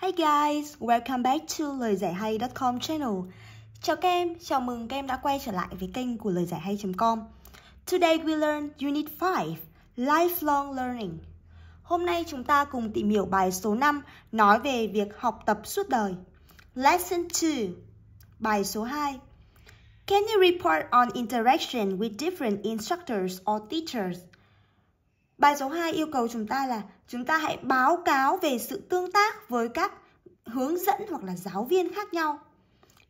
Hi guys, welcome back to lời giải hay.com channel. Chào các em, chào mừng các em đã quay trở lại với kênh của lời giải hay.com. Today we learn Unit 5, Lifelong Learning. Hôm nay chúng ta cùng tìm hiểu bài số 5 nói về việc học tập suốt đời. Lesson 2, bài số 2. Can you report on interaction with different instructors or teachers? Bài số 2 yêu cầu chúng ta là chúng ta hãy báo cáo về sự tương tác với các hướng dẫn hoặc là giáo viên khác nhau.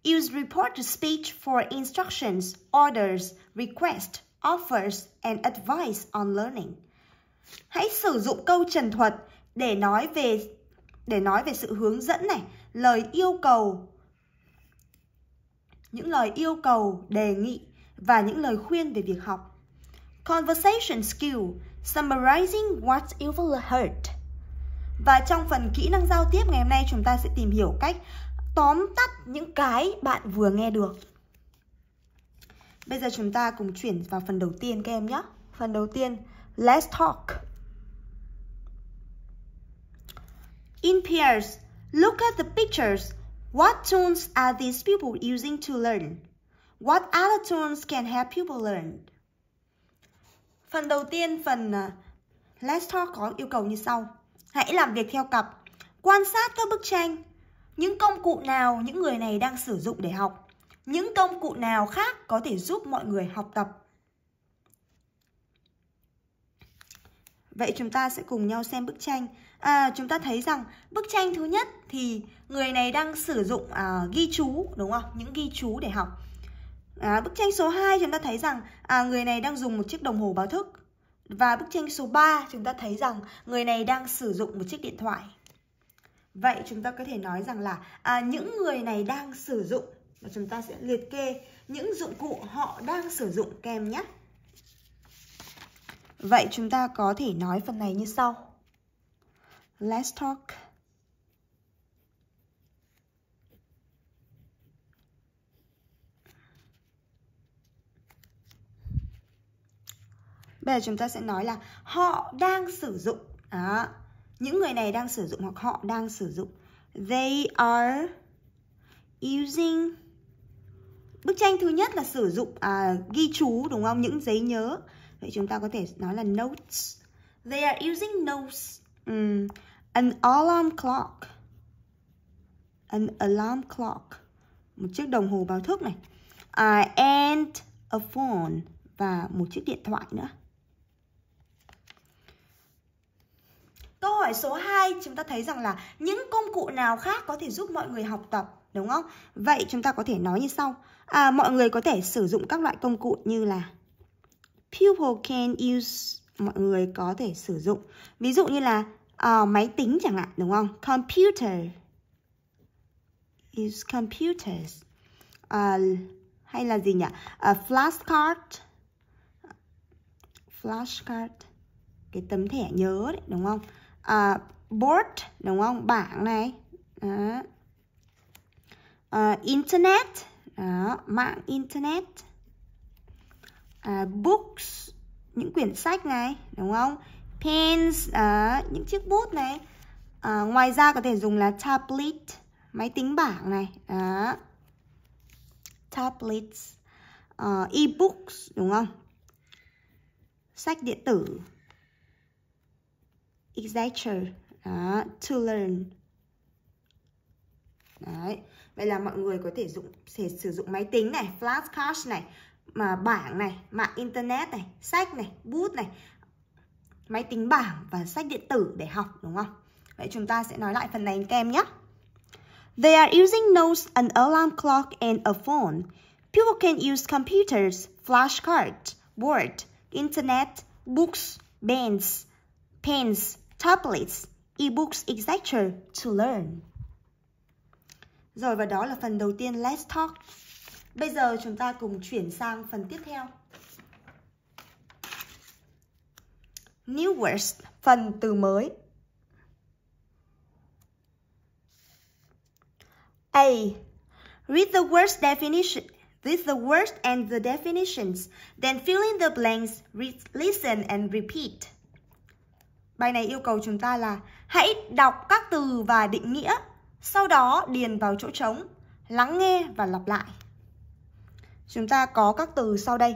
Use report to speech for instructions, orders, requests, offers and advice on learning. Hãy sử dụng câu trần thuật để nói về để nói về sự hướng dẫn này, lời yêu cầu những lời yêu cầu, đề nghị và những lời khuyên về việc học. Conversation skill Summarizing what you've heard. Và trong phần kỹ năng giao tiếp ngày hôm nay chúng ta sẽ tìm hiểu cách tóm tắt những cái bạn vừa nghe được. Bây giờ chúng ta cùng chuyển vào phần đầu tiên các em nhé. Phần đầu tiên, let's talk. In pairs, look at the pictures. What tunes are these people using to learn? What other tunes can help people learn? Phần đầu tiên, phần à, Let's Talk có yêu cầu như sau. Hãy làm việc theo cặp, quan sát các bức tranh, những công cụ nào những người này đang sử dụng để học, những công cụ nào khác có thể giúp mọi người học tập. Vậy chúng ta sẽ cùng nhau xem bức tranh. À, chúng ta thấy rằng bức tranh thứ nhất thì người này đang sử dụng à, ghi chú, đúng không? Những ghi chú để học. À, bức tranh số 2 chúng ta thấy rằng à, người này đang dùng một chiếc đồng hồ báo thức. Và bức tranh số 3 chúng ta thấy rằng người này đang sử dụng một chiếc điện thoại. Vậy chúng ta có thể nói rằng là à, những người này đang sử dụng và chúng ta sẽ liệt kê những dụng cụ họ đang sử dụng kèm nhé. Vậy chúng ta có thể nói phần này như sau. Let's talk bây giờ chúng ta sẽ nói là họ đang sử dụng đó những người này đang sử dụng hoặc họ đang sử dụng they are using bức tranh thứ nhất là sử dụng à, ghi chú đúng không những giấy nhớ vậy chúng ta có thể nói là notes they are using notes um, an alarm clock an alarm clock một chiếc đồng hồ báo thức này uh, and a phone và một chiếc điện thoại nữa Câu hỏi số 2 chúng ta thấy rằng là những công cụ nào khác có thể giúp mọi người học tập đúng không? Vậy chúng ta có thể nói như sau. À, mọi người có thể sử dụng các loại công cụ như là people can use mọi người có thể sử dụng. Ví dụ như là uh, máy tính chẳng hạn đúng không? Computer is computers. Uh, hay là gì nhỉ? Uh, flashcard flashcard cái tấm thẻ nhớ đấy đúng không? uh, board đúng không bảng này đó. Uh, internet đó, mạng internet uh, books những quyển sách này đúng không pens những chiếc bút này uh, ngoài ra có thể dùng là tablet máy tính bảng này đó tablets uh, e-books đúng không sách điện tử Exacture. Đó, to learn. Đấy. Vậy là mọi người có thể dụng thể sử dụng máy tính này, flashcards này, mà bảng này, mạng internet này, sách này, bút này, máy tính bảng và sách điện tử để học đúng không? Vậy chúng ta sẽ nói lại phần này các em nhé. They are using notes, an alarm clock and a phone. People can use computers, flashcards, board, internet, books, bands, pens, tablets, ebooks, etc. to learn. Rồi và đó là phần đầu tiên Let's Talk. Bây giờ chúng ta cùng chuyển sang phần tiếp theo. New words, phần từ mới. A. Read the word's definition. Read the words and the definitions. Then fill in the blanks. Read, listen and repeat. Bài này yêu cầu chúng ta là hãy đọc các từ và định nghĩa, sau đó điền vào chỗ trống, lắng nghe và lặp lại. Chúng ta có các từ sau đây.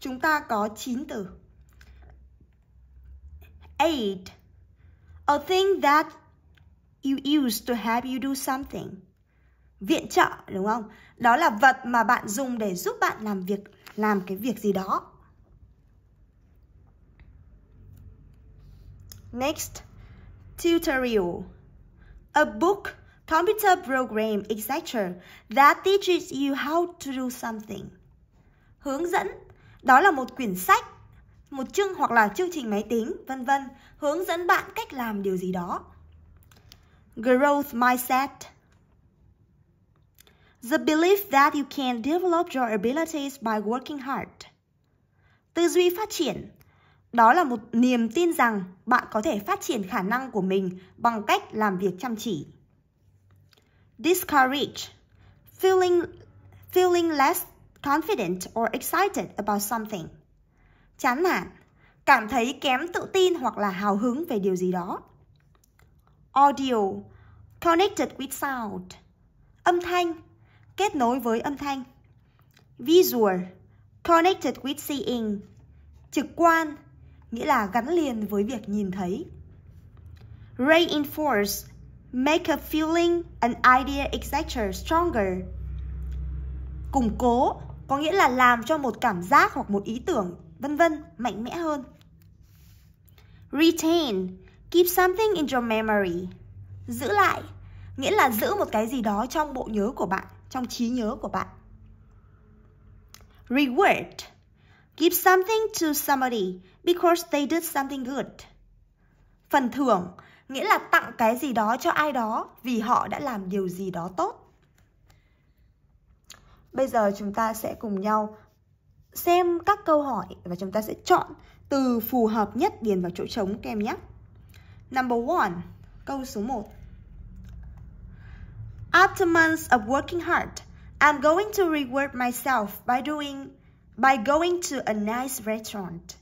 Chúng ta có 9 từ. eight A thing that you use to help you do something viện trợ đúng không? Đó là vật mà bạn dùng để giúp bạn làm việc làm cái việc gì đó. Next, tutorial. A book, computer program, etc. that teaches you how to do something. Hướng dẫn, đó là một quyển sách, một chương hoặc là chương trình máy tính, vân vân, hướng dẫn bạn cách làm điều gì đó. Growth mindset The belief that you can develop your abilities by working hard. Tư duy phát triển. Đó là một niềm tin rằng bạn có thể phát triển khả năng của mình bằng cách làm việc chăm chỉ. Discourage. Feeling, feeling less confident or excited about something. Chán nản. Cảm thấy kém tự tin hoặc là hào hứng về điều gì đó. Audio. Connected with sound. Âm thanh kết nối với âm thanh. Visual, connected with seeing, trực quan, nghĩa là gắn liền với việc nhìn thấy. Reinforce, make a feeling, an idea, etc. stronger. Củng cố, có nghĩa là làm cho một cảm giác hoặc một ý tưởng, vân vân, mạnh mẽ hơn. Retain, keep something in your memory. Giữ lại, nghĩa là giữ một cái gì đó trong bộ nhớ của bạn trong trí nhớ của bạn. Reward. Give something to somebody because they did something good. Phần thưởng nghĩa là tặng cái gì đó cho ai đó vì họ đã làm điều gì đó tốt. Bây giờ chúng ta sẽ cùng nhau xem các câu hỏi và chúng ta sẽ chọn từ phù hợp nhất điền vào chỗ trống kèm nhé. Number one, câu số 1. After months of working hard, I'm going to reward myself by doing by going to a nice restaurant.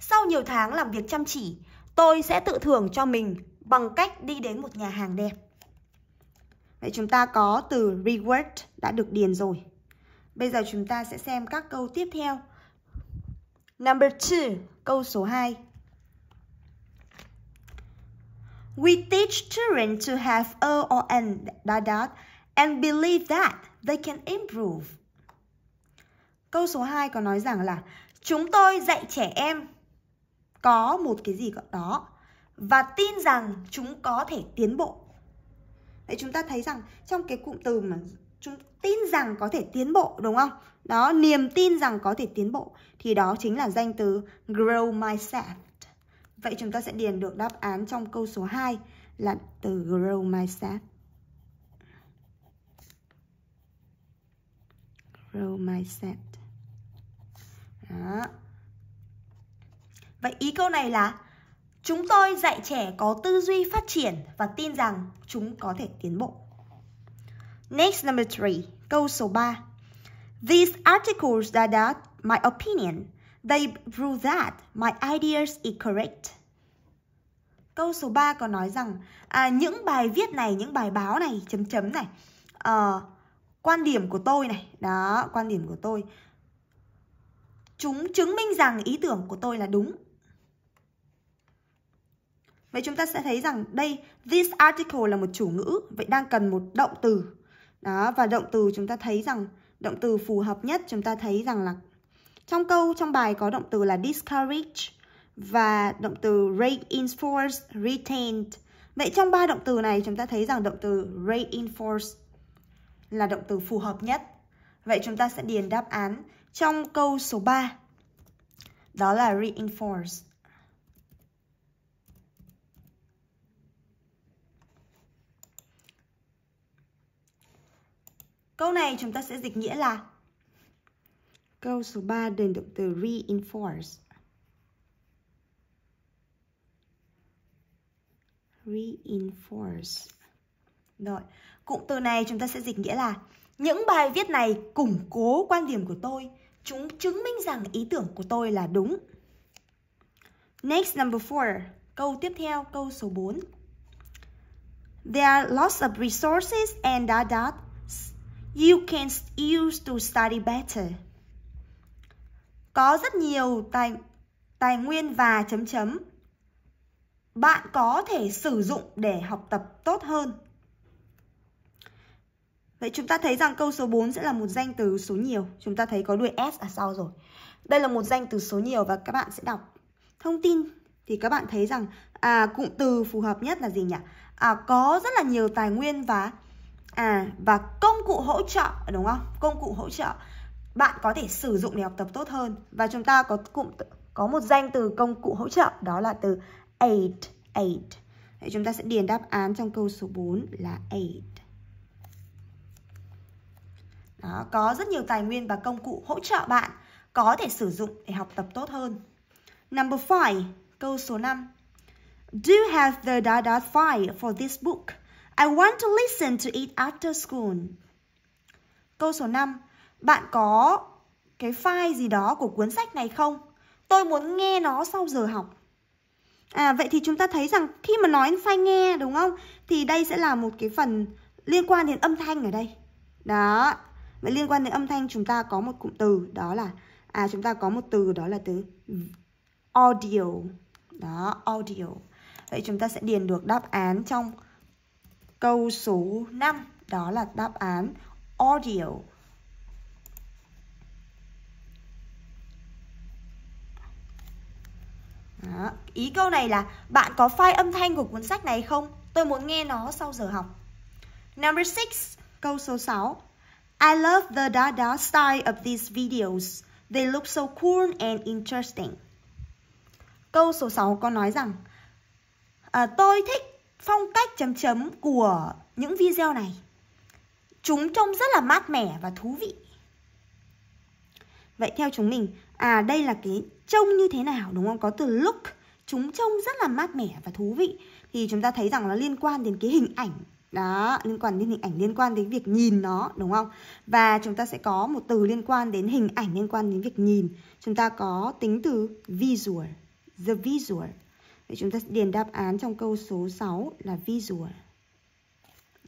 Sau nhiều tháng làm việc chăm chỉ, tôi sẽ tự thưởng cho mình bằng cách đi đến một nhà hàng đẹp. Vậy chúng ta có từ reward đã được điền rồi. Bây giờ chúng ta sẽ xem các câu tiếp theo. Number 2, câu số 2. We teach children to have a or an dot dot and believe that they can improve. Câu số 2 có nói rằng là chúng tôi dạy trẻ em có một cái gì đó và tin rằng chúng có thể tiến bộ. Vậy chúng ta thấy rằng trong cái cụm từ mà chúng tin rằng có thể tiến bộ đúng không? Đó, niềm tin rằng có thể tiến bộ thì đó chính là danh từ grow myself. Vậy chúng ta sẽ điền được đáp án trong câu số 2 là từ grow myself. Grow myself. Đó. Vậy ý câu này là Chúng tôi dạy trẻ có tư duy phát triển và tin rằng chúng có thể tiến bộ. Next number 3, câu số 3. These articles are that my opinion They prove that my ideas is correct. Câu số 3 có nói rằng à, những bài viết này, những bài báo này, chấm chấm này, uh, quan điểm của tôi này, đó, quan điểm của tôi. Chúng chứng minh rằng ý tưởng của tôi là đúng. Vậy chúng ta sẽ thấy rằng đây, this article là một chủ ngữ, vậy đang cần một động từ. Đó, và động từ chúng ta thấy rằng, động từ phù hợp nhất chúng ta thấy rằng là trong câu trong bài có động từ là discourage và động từ reinforce, retain. Vậy trong ba động từ này chúng ta thấy rằng động từ reinforce là động từ phù hợp nhất. Vậy chúng ta sẽ điền đáp án trong câu số 3. Đó là reinforce. Câu này chúng ta sẽ dịch nghĩa là Câu số 3 đến động từ reinforce. Reinforce. Rồi, cụm từ này chúng ta sẽ dịch nghĩa là những bài viết này củng cố quan điểm của tôi. Chúng chứng minh rằng ý tưởng của tôi là đúng. Next number 4. Câu tiếp theo, câu số 4. There are lots of resources and data you can use to study better có rất nhiều tài tài nguyên và chấm chấm. Bạn có thể sử dụng để học tập tốt hơn. Vậy chúng ta thấy rằng câu số 4 sẽ là một danh từ số nhiều. Chúng ta thấy có đuôi S ở sau rồi. Đây là một danh từ số nhiều và các bạn sẽ đọc. Thông tin thì các bạn thấy rằng à, cụm từ phù hợp nhất là gì nhỉ? À, có rất là nhiều tài nguyên và à và công cụ hỗ trợ đúng không? Công cụ hỗ trợ bạn có thể sử dụng để học tập tốt hơn và chúng ta có cụm có một danh từ công cụ hỗ trợ đó là từ aid aid Vậy chúng ta sẽ điền đáp án trong câu số 4 là aid đó, có rất nhiều tài nguyên và công cụ hỗ trợ bạn có thể sử dụng để học tập tốt hơn. Number 5, câu số 5. Do you have the dot dot file for this book? I want to listen to it after school. Câu số 5 bạn có cái file gì đó của cuốn sách này không? Tôi muốn nghe nó sau giờ học. À, vậy thì chúng ta thấy rằng khi mà nói file nghe đúng không? Thì đây sẽ là một cái phần liên quan đến âm thanh ở đây. Đó. Vậy liên quan đến âm thanh chúng ta có một cụm từ đó là à chúng ta có một từ đó là từ audio. Đó, audio. Vậy chúng ta sẽ điền được đáp án trong câu số 5 đó là đáp án audio. Đó. Ý câu này là bạn có file âm thanh của cuốn sách này không? Tôi muốn nghe nó sau giờ học. Number 6, câu số 6. I love the Dada style of these videos. They look so cool and interesting. Câu số 6 có nói rằng à, Tôi thích phong cách chấm chấm của những video này. Chúng trông rất là mát mẻ và thú vị. Vậy theo chúng mình, à đây là cái trông như thế nào đúng không? Có từ look chúng trông rất là mát mẻ và thú vị thì chúng ta thấy rằng nó liên quan đến cái hình ảnh đó liên quan đến hình ảnh liên quan đến việc nhìn nó đúng không và chúng ta sẽ có một từ liên quan đến hình ảnh liên quan đến việc nhìn chúng ta có tính từ visual the visual để chúng ta sẽ điền đáp án trong câu số 6 là visual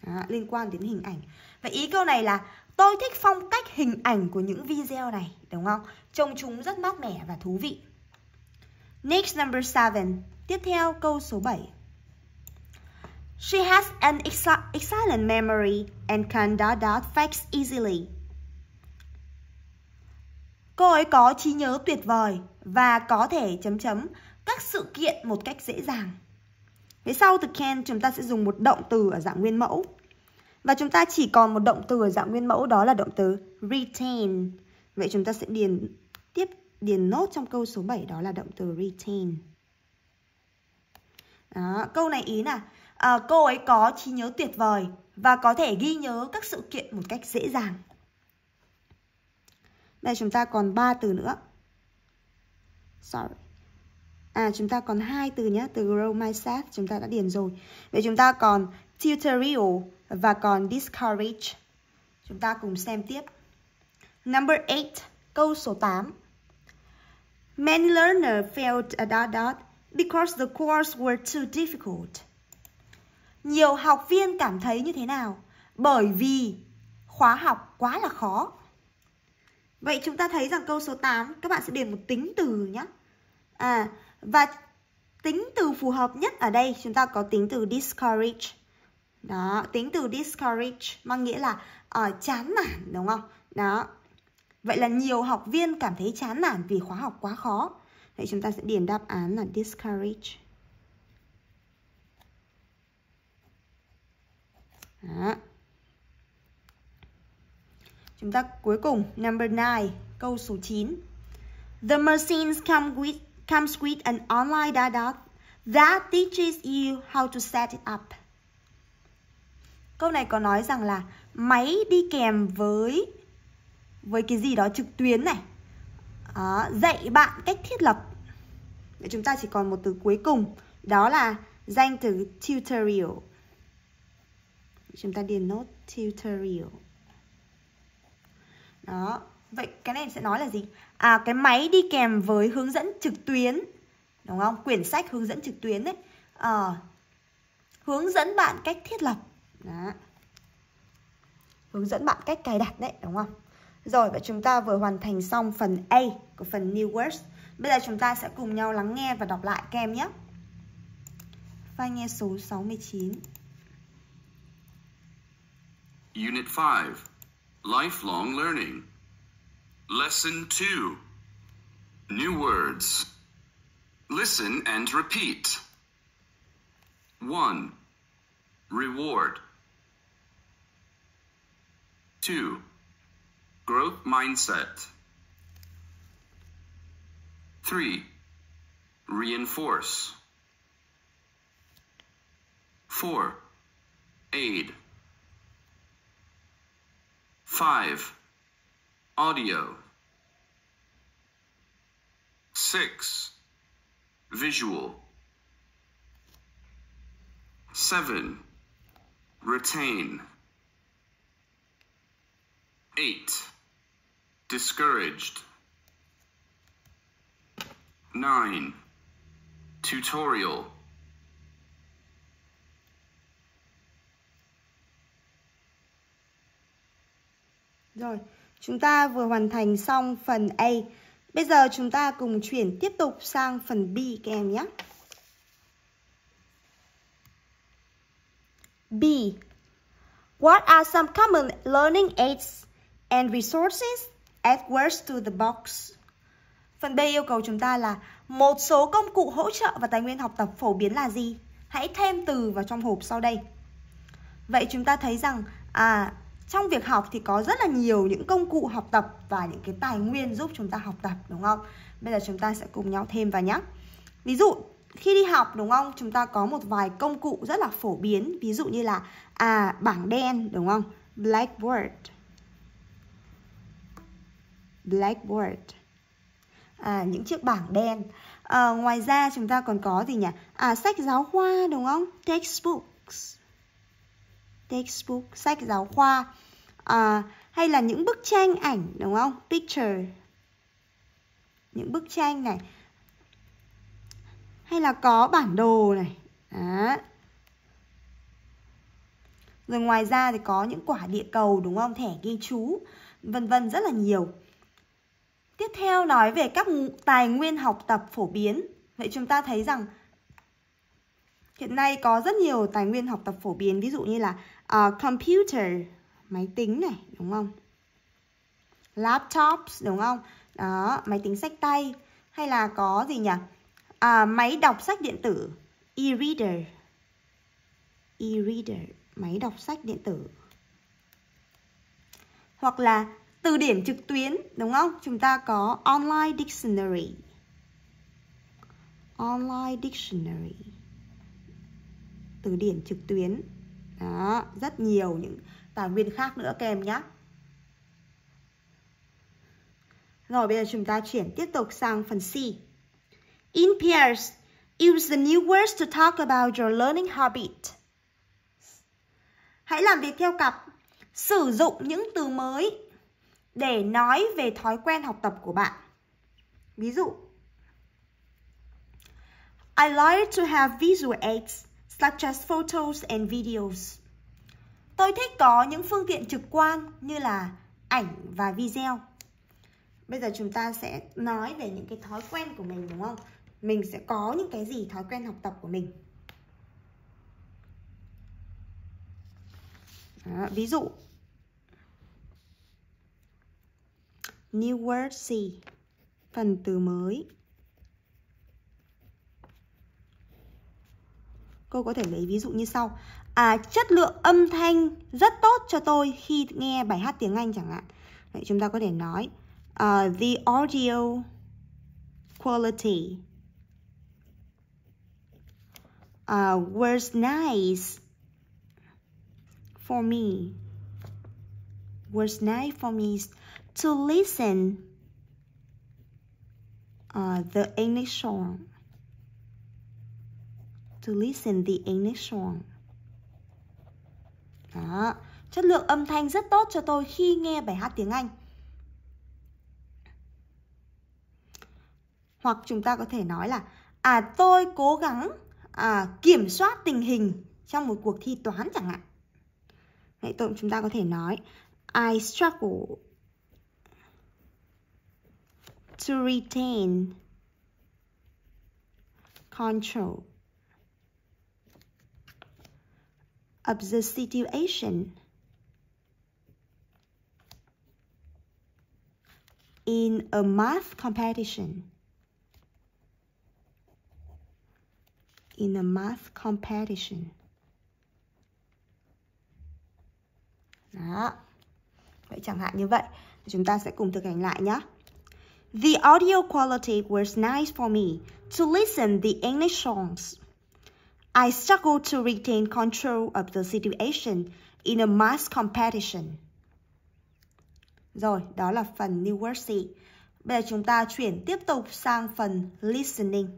đó, liên quan đến hình ảnh Vậy ý câu này là Tôi thích phong cách hình ảnh của những video này, đúng không? Trông chúng rất mát mẻ và thú vị. Next number 7. Tiếp theo câu số 7. She has an excellent memory and can dot dot facts easily. Cô ấy có trí nhớ tuyệt vời và có thể chấm chấm các sự kiện một cách dễ dàng. Về sau từ can chúng ta sẽ dùng một động từ ở dạng nguyên mẫu và chúng ta chỉ còn một động từ ở dạng nguyên mẫu đó là động từ retain. Vậy chúng ta sẽ điền tiếp điền nốt trong câu số 7 đó là động từ retain. Đó, câu này ý là à, cô ấy có trí nhớ tuyệt vời và có thể ghi nhớ các sự kiện một cách dễ dàng. Đây chúng ta còn 3 từ nữa. Sorry. À chúng ta còn hai từ nhé, từ grow myself chúng ta đã điền rồi. Vậy chúng ta còn tutorial và còn discourage. Chúng ta cùng xem tiếp. Number 8, câu số 8. Many learners failed a dot dot because the course were too difficult. Nhiều học viên cảm thấy như thế nào? Bởi vì khóa học quá là khó. Vậy chúng ta thấy rằng câu số 8 các bạn sẽ điền một tính từ nhé. À và tính từ phù hợp nhất ở đây chúng ta có tính từ discourage. Đó, tính từ discourage mang nghĩa là uh, chán nản đúng không? Đó. Vậy là nhiều học viên cảm thấy chán nản vì khóa học quá khó. Vậy chúng ta sẽ điền đáp án là discourage. Đó. Chúng ta cuối cùng number 9, câu số 9. The machines come with comes with an online data that teaches you how to set it up. Câu này có nói rằng là máy đi kèm với với cái gì đó trực tuyến này. Đó, ờ, dạy bạn cách thiết lập. Để chúng ta chỉ còn một từ cuối cùng, đó là danh từ tutorial. Chúng ta điền nốt tutorial. Đó, vậy cái này sẽ nói là gì? À cái máy đi kèm với hướng dẫn trực tuyến. Đúng không? Quyển sách hướng dẫn trực tuyến đấy. À, ờ, hướng dẫn bạn cách thiết lập đó. Hướng dẫn bạn cách cài đặt đấy, đúng không? Rồi, và chúng ta vừa hoàn thành xong phần A của phần New Words. Bây giờ chúng ta sẽ cùng nhau lắng nghe và đọc lại các nhé. Vai nghe số 69. Unit 5. Lifelong Learning. Lesson 2. New words. Listen and repeat. 1. Reward. 2. Growth mindset. 3. Reinforce. 4. Aid. 5. Audio. 6. Visual. 7. Retain. 8. Discouraged. 9. Tutorial. Rồi, chúng ta vừa hoàn thành xong phần A. Bây giờ chúng ta cùng chuyển tiếp tục sang phần B các em nhé. B. What are some common learning aids and resources add words to the box. Phần B yêu cầu chúng ta là một số công cụ hỗ trợ và tài nguyên học tập phổ biến là gì? Hãy thêm từ vào trong hộp sau đây. Vậy chúng ta thấy rằng à trong việc học thì có rất là nhiều những công cụ học tập và những cái tài nguyên giúp chúng ta học tập đúng không? Bây giờ chúng ta sẽ cùng nhau thêm vào nhé. Ví dụ khi đi học đúng không? Chúng ta có một vài công cụ rất là phổ biến, ví dụ như là à bảng đen đúng không? Blackboard blackboard à, những chiếc bảng đen à, ngoài ra chúng ta còn có gì nhỉ à sách giáo khoa đúng không textbooks textbook sách giáo khoa à, hay là những bức tranh ảnh đúng không picture những bức tranh này hay là có bản đồ này Đó. rồi ngoài ra thì có những quả địa cầu đúng không thẻ ghi chú vân vân rất là nhiều Tiếp theo nói về các tài nguyên học tập phổ biến. Vậy chúng ta thấy rằng hiện nay có rất nhiều tài nguyên học tập phổ biến, ví dụ như là uh, computer, máy tính này, đúng không? Laptops, đúng không? Đó, máy tính sách tay hay là có gì nhỉ? À, máy đọc sách điện tử, e-reader. E-reader, máy đọc sách điện tử. Hoặc là từ điển trực tuyến đúng không? Chúng ta có online dictionary. Online dictionary. Từ điển trực tuyến. Đó, rất nhiều những tài nguyên khác nữa kèm em nhé. Rồi bây giờ chúng ta chuyển tiếp tục sang phần C. In pairs, use the new words to talk about your learning habit. Hãy làm việc theo cặp, sử dụng những từ mới để nói về thói quen học tập của bạn. Ví dụ, I like to have visual aids such as photos and videos. Tôi thích có những phương tiện trực quan như là ảnh và video. Bây giờ chúng ta sẽ nói về những cái thói quen của mình đúng không? Mình sẽ có những cái gì thói quen học tập của mình. Đó, ví dụ New Jersey Phần từ mới Cô có thể lấy ví dụ như sau à, Chất lượng âm thanh rất tốt cho tôi khi nghe bài hát tiếng Anh chẳng hạn Vậy chúng ta có thể nói uh, The audio quality uh, was nice for me was nice for me to listen uh, the English song. To listen the English song. Đó. Chất lượng âm thanh rất tốt cho tôi khi nghe bài hát tiếng Anh. Hoặc chúng ta có thể nói là à tôi cố gắng à, kiểm soát tình hình trong một cuộc thi toán chẳng hạn. Vậy tôi chúng ta có thể nói I struggle to retain control of the situation in a math competition. In a math competition. Đó. Vậy chẳng hạn như vậy, chúng ta sẽ cùng thực hành lại nhé. The audio quality was nice for me to listen the English songs. I struggled to retain control of the situation in a mass competition. Rồi, đó là phần New Word C. Bây giờ chúng ta chuyển tiếp tục sang phần Listening.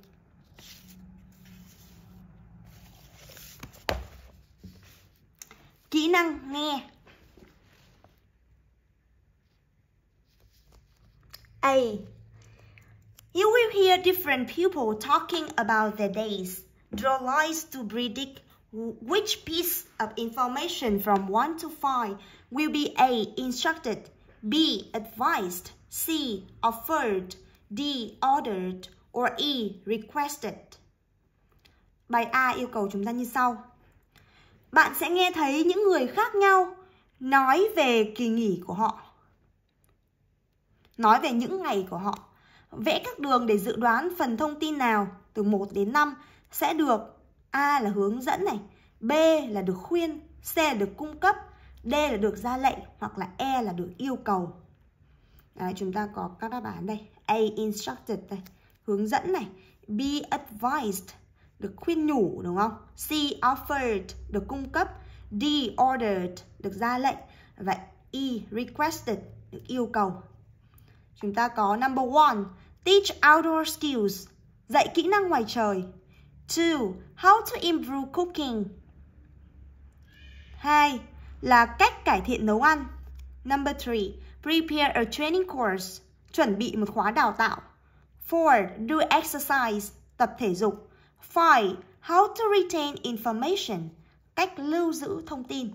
Kỹ năng nghe A. You will hear different people talking about their days. Draw lines to predict which piece of information from 1 to 5 will be A. Instructed, B. Advised, C. Offered, D. Ordered, or E. Requested. Bài A yêu cầu chúng ta như sau. Bạn sẽ nghe thấy những người khác nhau nói về kỳ nghỉ của họ nói về những ngày của họ. Vẽ các đường để dự đoán phần thông tin nào từ 1 đến 5 sẽ được A là hướng dẫn này, B là được khuyên, C là được cung cấp, D là được ra lệnh hoặc là E là được yêu cầu. Đấy, chúng ta có các đáp án đây. A instructed đây, hướng dẫn này, B advised được khuyên nhủ đúng không? C offered được cung cấp, D ordered được ra lệnh và E requested được yêu cầu Chúng ta có number one, teach outdoor skills, dạy kỹ năng ngoài trời. Two, how to improve cooking. Hai là cách cải thiện nấu ăn. Number three, prepare a training course, chuẩn bị một khóa đào tạo. Four, do exercise, tập thể dục. Five, how to retain information, cách lưu giữ thông tin.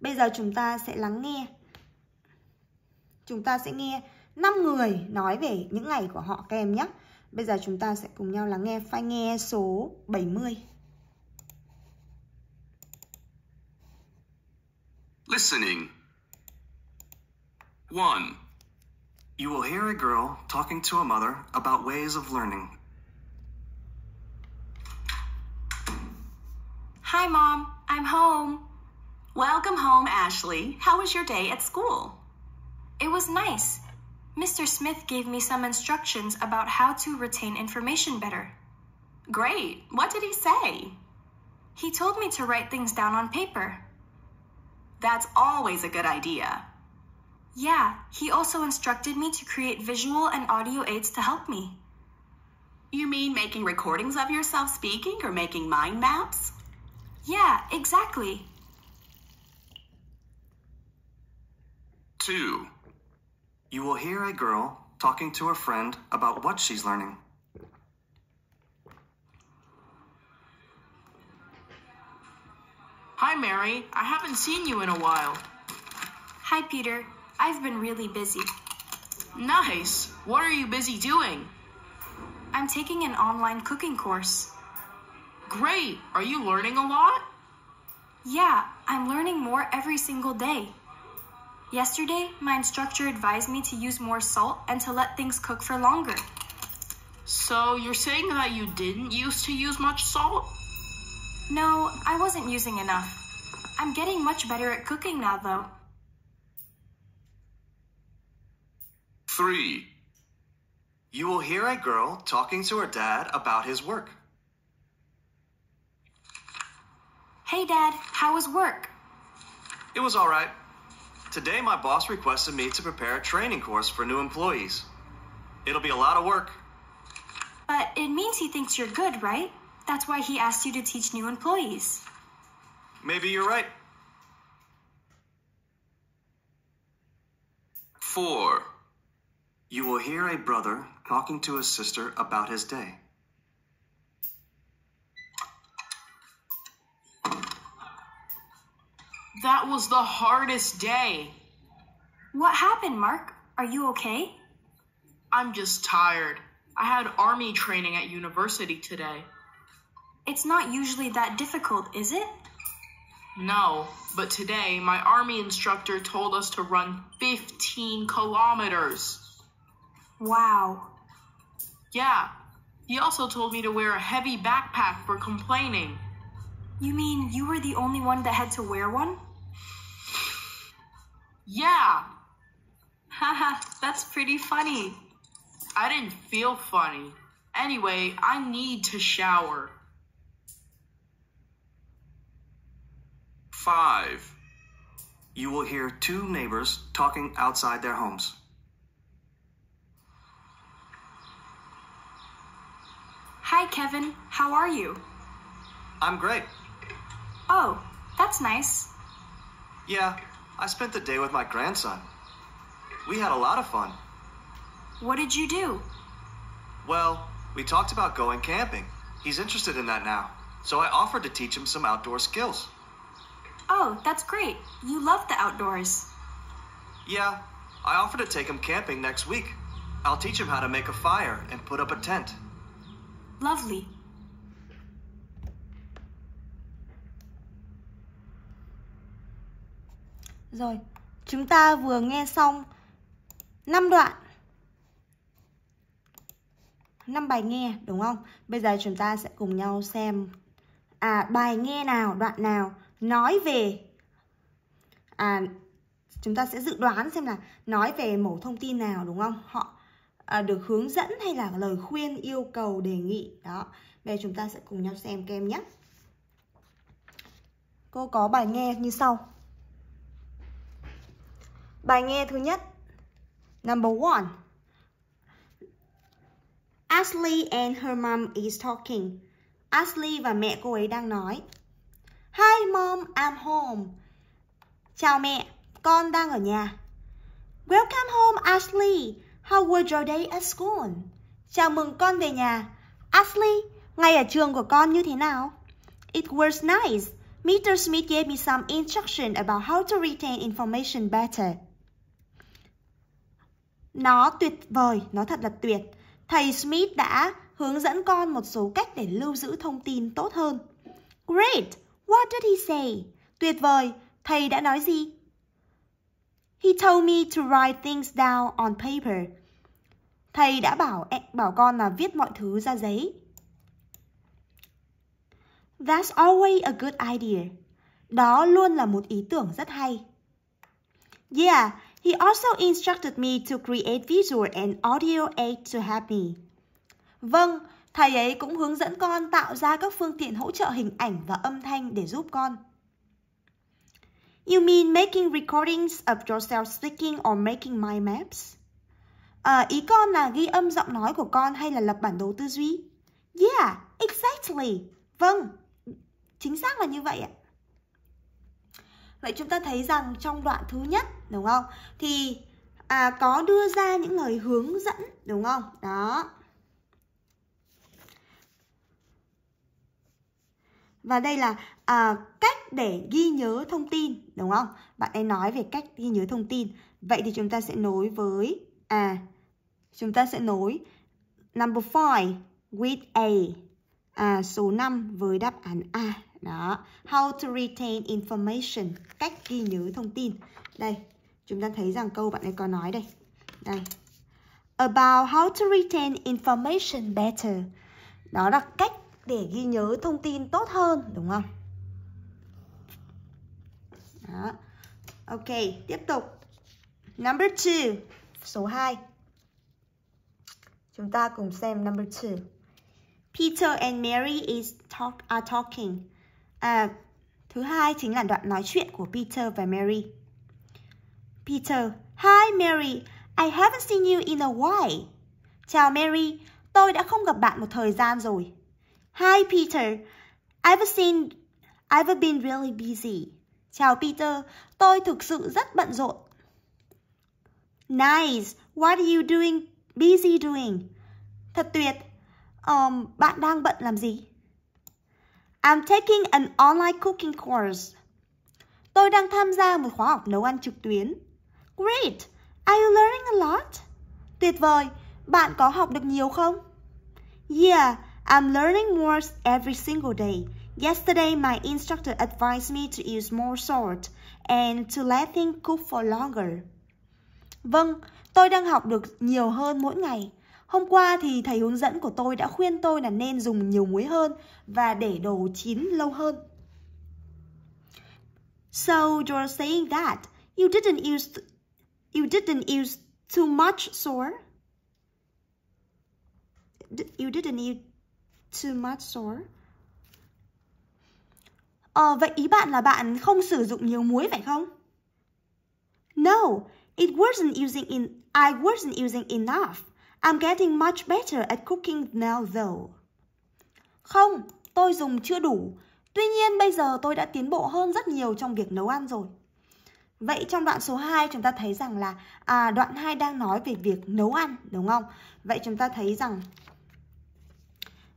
Bây giờ chúng ta sẽ lắng nghe Chúng ta sẽ nghe 5 người nói về những ngày của họ các em nhé. Bây giờ chúng ta sẽ cùng nhau lắng nghe phai nghe số 70. Listening. One. You will hear a girl talking to a mother about ways of learning. Hi, Mom. I'm home. Welcome home, Ashley. How was your day at school? It was nice. Mr. Smith gave me some instructions about how to retain information better. Great. What did he say? He told me to write things down on paper. That's always a good idea. Yeah, he also instructed me to create visual and audio aids to help me. You mean making recordings of yourself speaking or making mind maps? Yeah, exactly. 2 you will hear a girl talking to a friend about what she's learning. Hi, Mary. I haven't seen you in a while. Hi, Peter. I've been really busy. Nice. What are you busy doing? I'm taking an online cooking course. Great. Are you learning a lot? Yeah, I'm learning more every single day. Yesterday, my instructor advised me to use more salt and to let things cook for longer. So you're saying that you didn't used to use much salt? No, I wasn't using enough. I'm getting much better at cooking now, though. Three. You will hear a girl talking to her dad about his work. Hey, Dad, how was work? It was all right. Today, my boss requested me to prepare a training course for new employees. It'll be a lot of work. But it means he thinks you're good, right? That's why he asked you to teach new employees. Maybe you're right. Four. You will hear a brother talking to his sister about his day. That was the hardest day. What happened, Mark? Are you okay? I'm just tired. I had army training at university today. It's not usually that difficult, is it? No, but today my army instructor told us to run 15 kilometers. Wow. Yeah, he also told me to wear a heavy backpack for complaining. You mean you were the only one that had to wear one? Yeah. Haha, that's pretty funny. I didn't feel funny. Anyway, I need to shower. Five. You will hear two neighbors talking outside their homes. Hi, Kevin. How are you? I'm great. Oh, that's nice. Yeah, I spent the day with my grandson. We had a lot of fun. What did you do? Well, we talked about going camping. He's interested in that now, so I offered to teach him some outdoor skills. Oh, that's great. You love the outdoors. Yeah, I offered to take him camping next week. I'll teach him how to make a fire and put up a tent. Lovely. Rồi, chúng ta vừa nghe xong 5 đoạn 5 bài nghe đúng không? Bây giờ chúng ta sẽ cùng nhau xem à bài nghe nào, đoạn nào nói về à chúng ta sẽ dự đoán xem là nói về mẫu thông tin nào đúng không? Họ à, được hướng dẫn hay là lời khuyên, yêu cầu, đề nghị đó. Bây giờ chúng ta sẽ cùng nhau xem kem nhé. Cô có bài nghe như sau. Bài nghe thứ nhất. Number one. Ashley and her mom is talking. Ashley và mẹ cô ấy đang nói. Hi mom, I'm home. Chào mẹ, con đang ở nhà. Welcome home Ashley. How was your day at school? Chào mừng con về nhà. Ashley, ngày ở trường của con như thế nào? It was nice. Mr. Smith gave me some instruction about how to retain information better. Nó tuyệt vời, nó thật là tuyệt. Thầy Smith đã hướng dẫn con một số cách để lưu giữ thông tin tốt hơn. Great, what did he say? Tuyệt vời, thầy đã nói gì? He told me to write things down on paper. Thầy đã bảo bảo con là viết mọi thứ ra giấy. That's always a good idea. Đó luôn là một ý tưởng rất hay. Yeah, He also instructed me to create visual and audio aid to help me. Vâng, thầy ấy cũng hướng dẫn con tạo ra các phương tiện hỗ trợ hình ảnh và âm thanh để giúp con. You mean making recordings of yourself speaking or making mind maps? À, ý con là ghi âm giọng nói của con hay là lập bản đồ tư duy? Yeah, exactly. Vâng, chính xác là như vậy ạ. Vậy chúng ta thấy rằng trong đoạn thứ nhất đúng không? Thì à, có đưa ra những lời hướng dẫn đúng không? Đó. Và đây là à, cách để ghi nhớ thông tin đúng không? Bạn ấy nói về cách ghi nhớ thông tin. Vậy thì chúng ta sẽ nối với à chúng ta sẽ nối number 5 with A à, số 5 với đáp án A. Đó, how to retain information, cách ghi nhớ thông tin. Đây, Chúng ta thấy rằng câu bạn ấy có nói đây. Đây. About how to retain information better. Đó là cách để ghi nhớ thông tin tốt hơn, đúng không? Đó. Ok, tiếp tục. Number 2, số 2. Chúng ta cùng xem number 2. Peter and Mary is talk are talking. À, thứ hai chính là đoạn nói chuyện của Peter và Mary. Peter, Hi Mary, I haven't seen you in a while. Chào Mary, tôi đã không gặp bạn một thời gian rồi. Hi Peter, I've seen, I've been really busy. Chào Peter, tôi thực sự rất bận rộn. Nice, what are you doing, busy doing? Thật tuyệt, um, bạn đang bận làm gì? I'm taking an online cooking course. Tôi đang tham gia một khóa học nấu ăn trực tuyến. Great! Are you learning a lot? Tuyệt vời! Bạn có học được nhiều không? Yeah, I'm learning more every single day. Yesterday, my instructor advised me to use more salt and to let things cook for longer. Vâng, tôi đang học được nhiều hơn mỗi ngày. Hôm qua thì thầy hướng dẫn của tôi đã khuyên tôi là nên dùng nhiều muối hơn và để đồ chín lâu hơn. So you're saying that you didn't use You didn't use too much sour. You didn't use too much sour. Ờ, vậy ý bạn là bạn không sử dụng nhiều muối phải không? No, it wasn't using in I wasn't using enough. I'm getting much better at cooking now though. Không, tôi dùng chưa đủ. Tuy nhiên bây giờ tôi đã tiến bộ hơn rất nhiều trong việc nấu ăn rồi. Vậy trong đoạn số 2 chúng ta thấy rằng là à, đoạn 2 đang nói về việc nấu ăn đúng không? Vậy chúng ta thấy rằng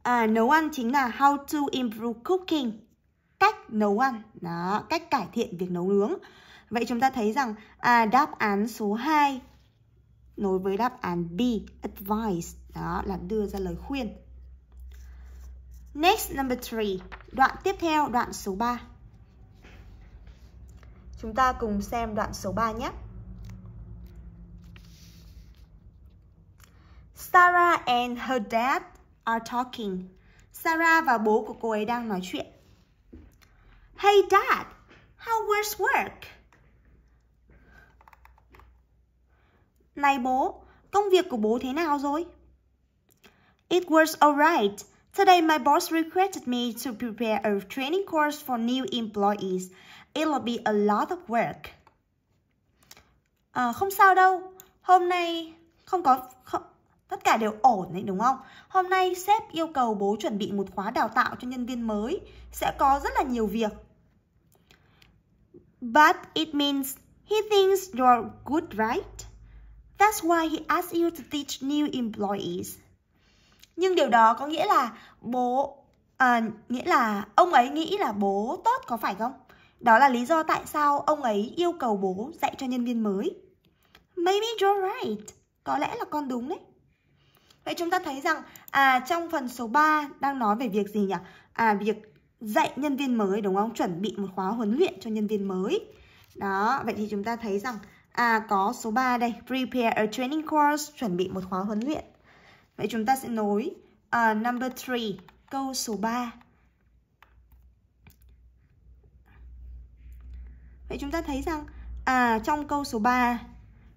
à, nấu ăn chính là how to improve cooking cách nấu ăn đó cách cải thiện việc nấu nướng vậy chúng ta thấy rằng à, đáp án số 2 nối với đáp án B advice đó là đưa ra lời khuyên next number 3 đoạn tiếp theo đoạn số 3 Chúng ta cùng xem đoạn số 3 nhé. Sarah and her dad are talking. Sarah và bố của cô ấy đang nói chuyện. Hey dad, how was work? Này bố, công việc của bố thế nào rồi? It was alright. Today my boss requested me to prepare a training course for new employees It'll be a lot of work. À, không sao đâu. Hôm nay không có không, tất cả đều ổn đấy đúng không? Hôm nay sếp yêu cầu bố chuẩn bị một khóa đào tạo cho nhân viên mới, sẽ có rất là nhiều việc. But it means he thinks you're good, right? That's why he asks you to teach new employees. Nhưng điều đó có nghĩa là bố à, nghĩa là ông ấy nghĩ là bố tốt có phải không? Đó là lý do tại sao ông ấy yêu cầu bố dạy cho nhân viên mới. Maybe you're right. Có lẽ là con đúng đấy. Vậy chúng ta thấy rằng à trong phần số 3 đang nói về việc gì nhỉ? À việc dạy nhân viên mới đúng không? Chuẩn bị một khóa huấn luyện cho nhân viên mới. Đó, vậy thì chúng ta thấy rằng à có số 3 đây, prepare a training course, chuẩn bị một khóa huấn luyện. Vậy chúng ta sẽ nối uh, number 3, câu số 3. Vậy chúng ta thấy rằng à trong câu số 3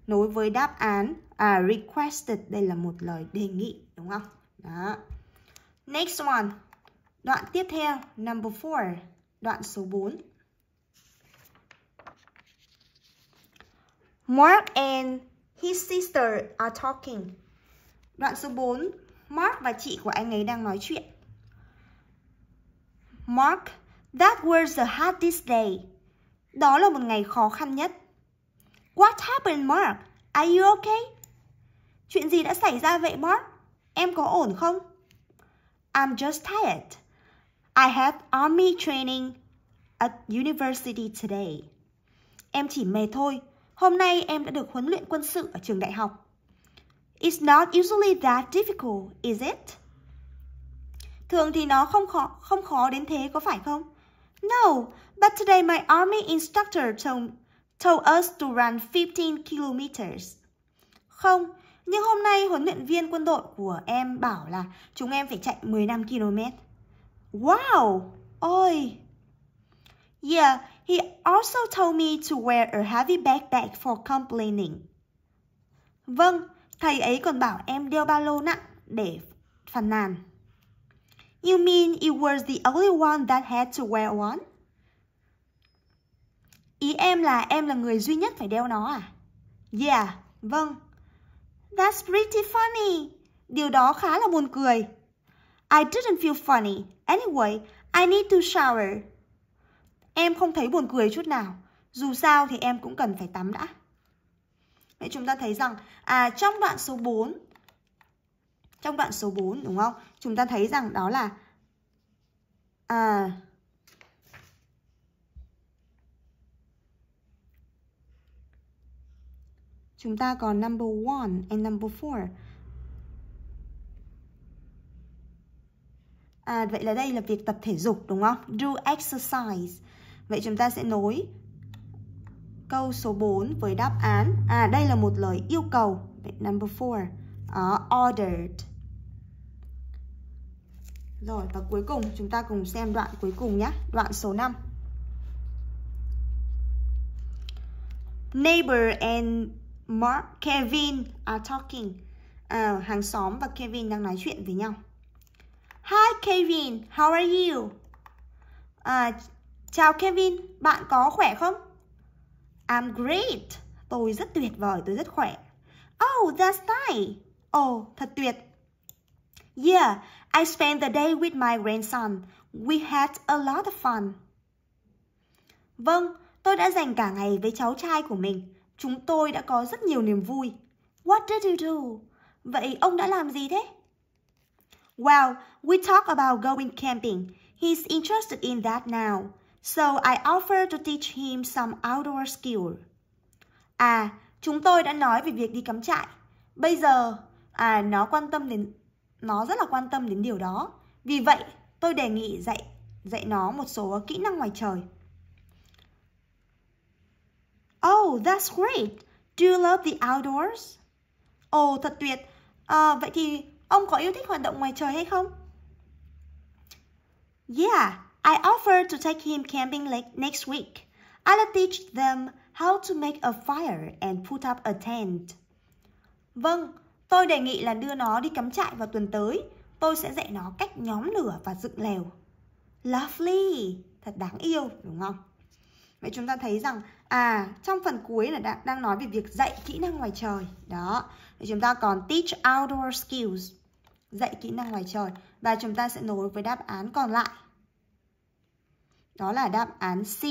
nối với đáp án à requested đây là một lời đề nghị đúng không? Đó. Next one. Đoạn tiếp theo number 4, đoạn số 4. Mark and his sister are talking. Đoạn số 4, Mark và chị của anh ấy đang nói chuyện. Mark, that was the hardest day. Đó là một ngày khó khăn nhất. What happened, Mark? Are you okay? Chuyện gì đã xảy ra vậy, Mark? Em có ổn không? I'm just tired. I had army training at university today. Em chỉ mệt thôi. Hôm nay em đã được huấn luyện quân sự ở trường đại học. It's not usually that difficult, is it? Thường thì nó không khó không khó đến thế có phải không? No, but today my army instructor told, told us to run 15 kilometers. Không, nhưng hôm nay huấn luyện viên quân đội của em bảo là chúng em phải chạy 15 km. Wow, ôi. Yeah, he also told me to wear a heavy backpack for complaining. Vâng, thầy ấy còn bảo em đeo ba lô nặng để phàn nàn. You mean it was the only one that had to wear one? Ý em là em là người duy nhất phải đeo nó à? Yeah, vâng. That's pretty funny. Điều đó khá là buồn cười. I didn't feel funny. Anyway, I need to shower. Em không thấy buồn cười chút nào. Dù sao thì em cũng cần phải tắm đã. Vậy chúng ta thấy rằng à, trong đoạn số 4 trong đoạn số 4 đúng không? Chúng ta thấy rằng đó là à, Chúng ta còn number 1 and number 4. À, vậy là đây là việc tập thể dục đúng không? Do exercise. Vậy chúng ta sẽ nối câu số 4 với đáp án. À, đây là một lời yêu cầu. Vậy number 4 uh, ordered rồi và cuối cùng chúng ta cùng xem đoạn cuối cùng nhé đoạn số 5 neighbor and Mark Kevin are talking à, hàng xóm và Kevin đang nói chuyện với nhau hi Kevin how are you à, chào Kevin bạn có khỏe không I'm great tôi rất tuyệt vời tôi rất khỏe oh that's nice Ồ, oh, thật tuyệt. Yeah, I spent the day with my grandson. We had a lot of fun. Vâng, tôi đã dành cả ngày với cháu trai của mình. Chúng tôi đã có rất nhiều niềm vui. What did you do? Vậy ông đã làm gì thế? Well, we talk about going camping. He's interested in that now. So I offered to teach him some outdoor skill. À, chúng tôi đã nói về việc đi cắm trại. Bây giờ à nó quan tâm đến nó rất là quan tâm đến điều đó. Vì vậy, tôi đề nghị dạy dạy nó một số kỹ năng ngoài trời. Oh, that's great. Do you love the outdoors? oh, thật tuyệt. À, vậy thì ông có yêu thích hoạt động ngoài trời hay không? Yeah, I offer to take him camping like next week. I'll teach them how to make a fire and put up a tent. Vâng, Tôi đề nghị là đưa nó đi cắm trại vào tuần tới. Tôi sẽ dạy nó cách nhóm lửa và dựng lều. Lovely, thật đáng yêu, đúng không? Vậy chúng ta thấy rằng à trong phần cuối là đã, đang nói về việc dạy kỹ năng ngoài trời. Đó. Vậy chúng ta còn teach outdoor skills, dạy kỹ năng ngoài trời và chúng ta sẽ nối với đáp án còn lại. Đó là đáp án C,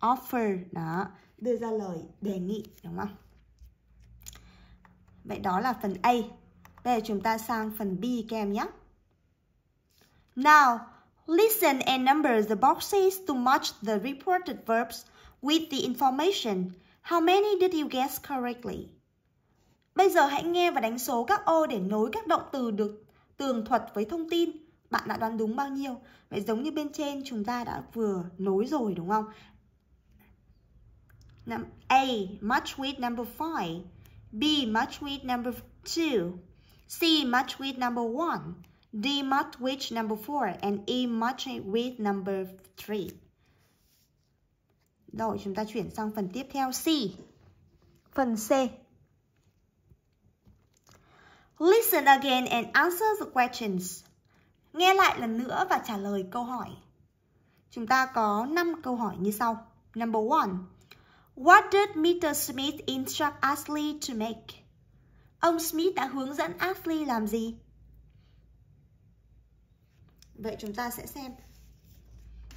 offer, đó, đưa ra lời đề nghị đúng không? Vậy đó là phần A. Bây giờ chúng ta sang phần B các em nhé. Now, listen and number the boxes to match the reported verbs with the information. How many did you guess correctly? Bây giờ hãy nghe và đánh số các ô để nối các động từ được tường thuật với thông tin. Bạn đã đoán đúng bao nhiêu? Vậy giống như bên trên chúng ta đã vừa nối rồi đúng không? A. Match with number 5. B. Match with number 2. C. Match with number 1. D. Match with number 4. And E. Match with number 3. Rồi chúng ta chuyển sang phần tiếp theo C. Phần C. Listen again and answer the questions. Nghe lại lần nữa và trả lời câu hỏi. Chúng ta có 5 câu hỏi như sau. Number 1. What did Mr. Smith instruct Ashley to make? Ông Smith đã hướng dẫn Ashley làm gì? Vậy chúng ta sẽ xem.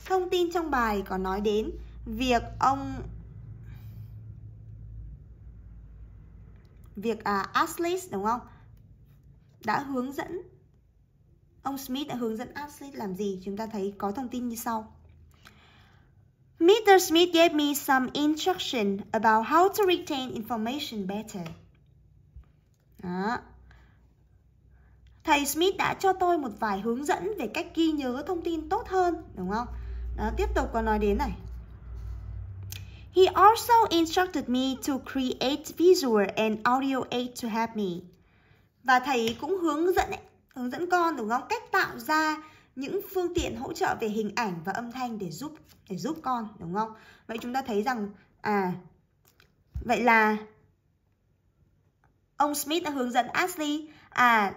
Thông tin trong bài có nói đến việc ông việc à, Ashley đúng không? Đã hướng dẫn ông Smith đã hướng dẫn Ashley làm gì? Chúng ta thấy có thông tin như sau. Mr. Smith gave me some instruction about how to retain information better. Đó. Thầy Smith đã cho tôi một vài hướng dẫn về cách ghi nhớ thông tin tốt hơn, đúng không? Đó, tiếp tục còn nói đến này. He also instructed me to create visual and audio aid to help me. Và thầy cũng hướng dẫn hướng dẫn con đúng không? Cách tạo ra những phương tiện hỗ trợ về hình ảnh và âm thanh để giúp để giúp con đúng không vậy chúng ta thấy rằng à vậy là ông Smith đã hướng dẫn Ashley à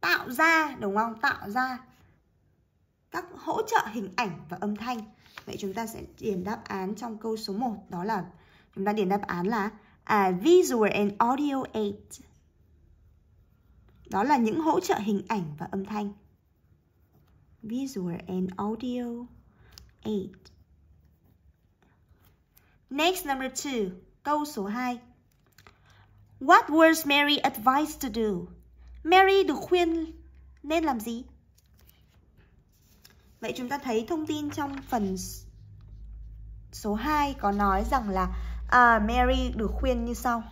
tạo ra đúng không tạo ra các hỗ trợ hình ảnh và âm thanh vậy chúng ta sẽ điền đáp án trong câu số 1 đó là chúng ta điền đáp án là à, visual and audio aid đó là những hỗ trợ hình ảnh và âm thanh visual and audio. 8. Next, number 2. Câu số 2. What was Mary advised to do? Mary được khuyên nên làm gì? Vậy chúng ta thấy thông tin trong phần số 2 có nói rằng là à, Mary được khuyên như sau.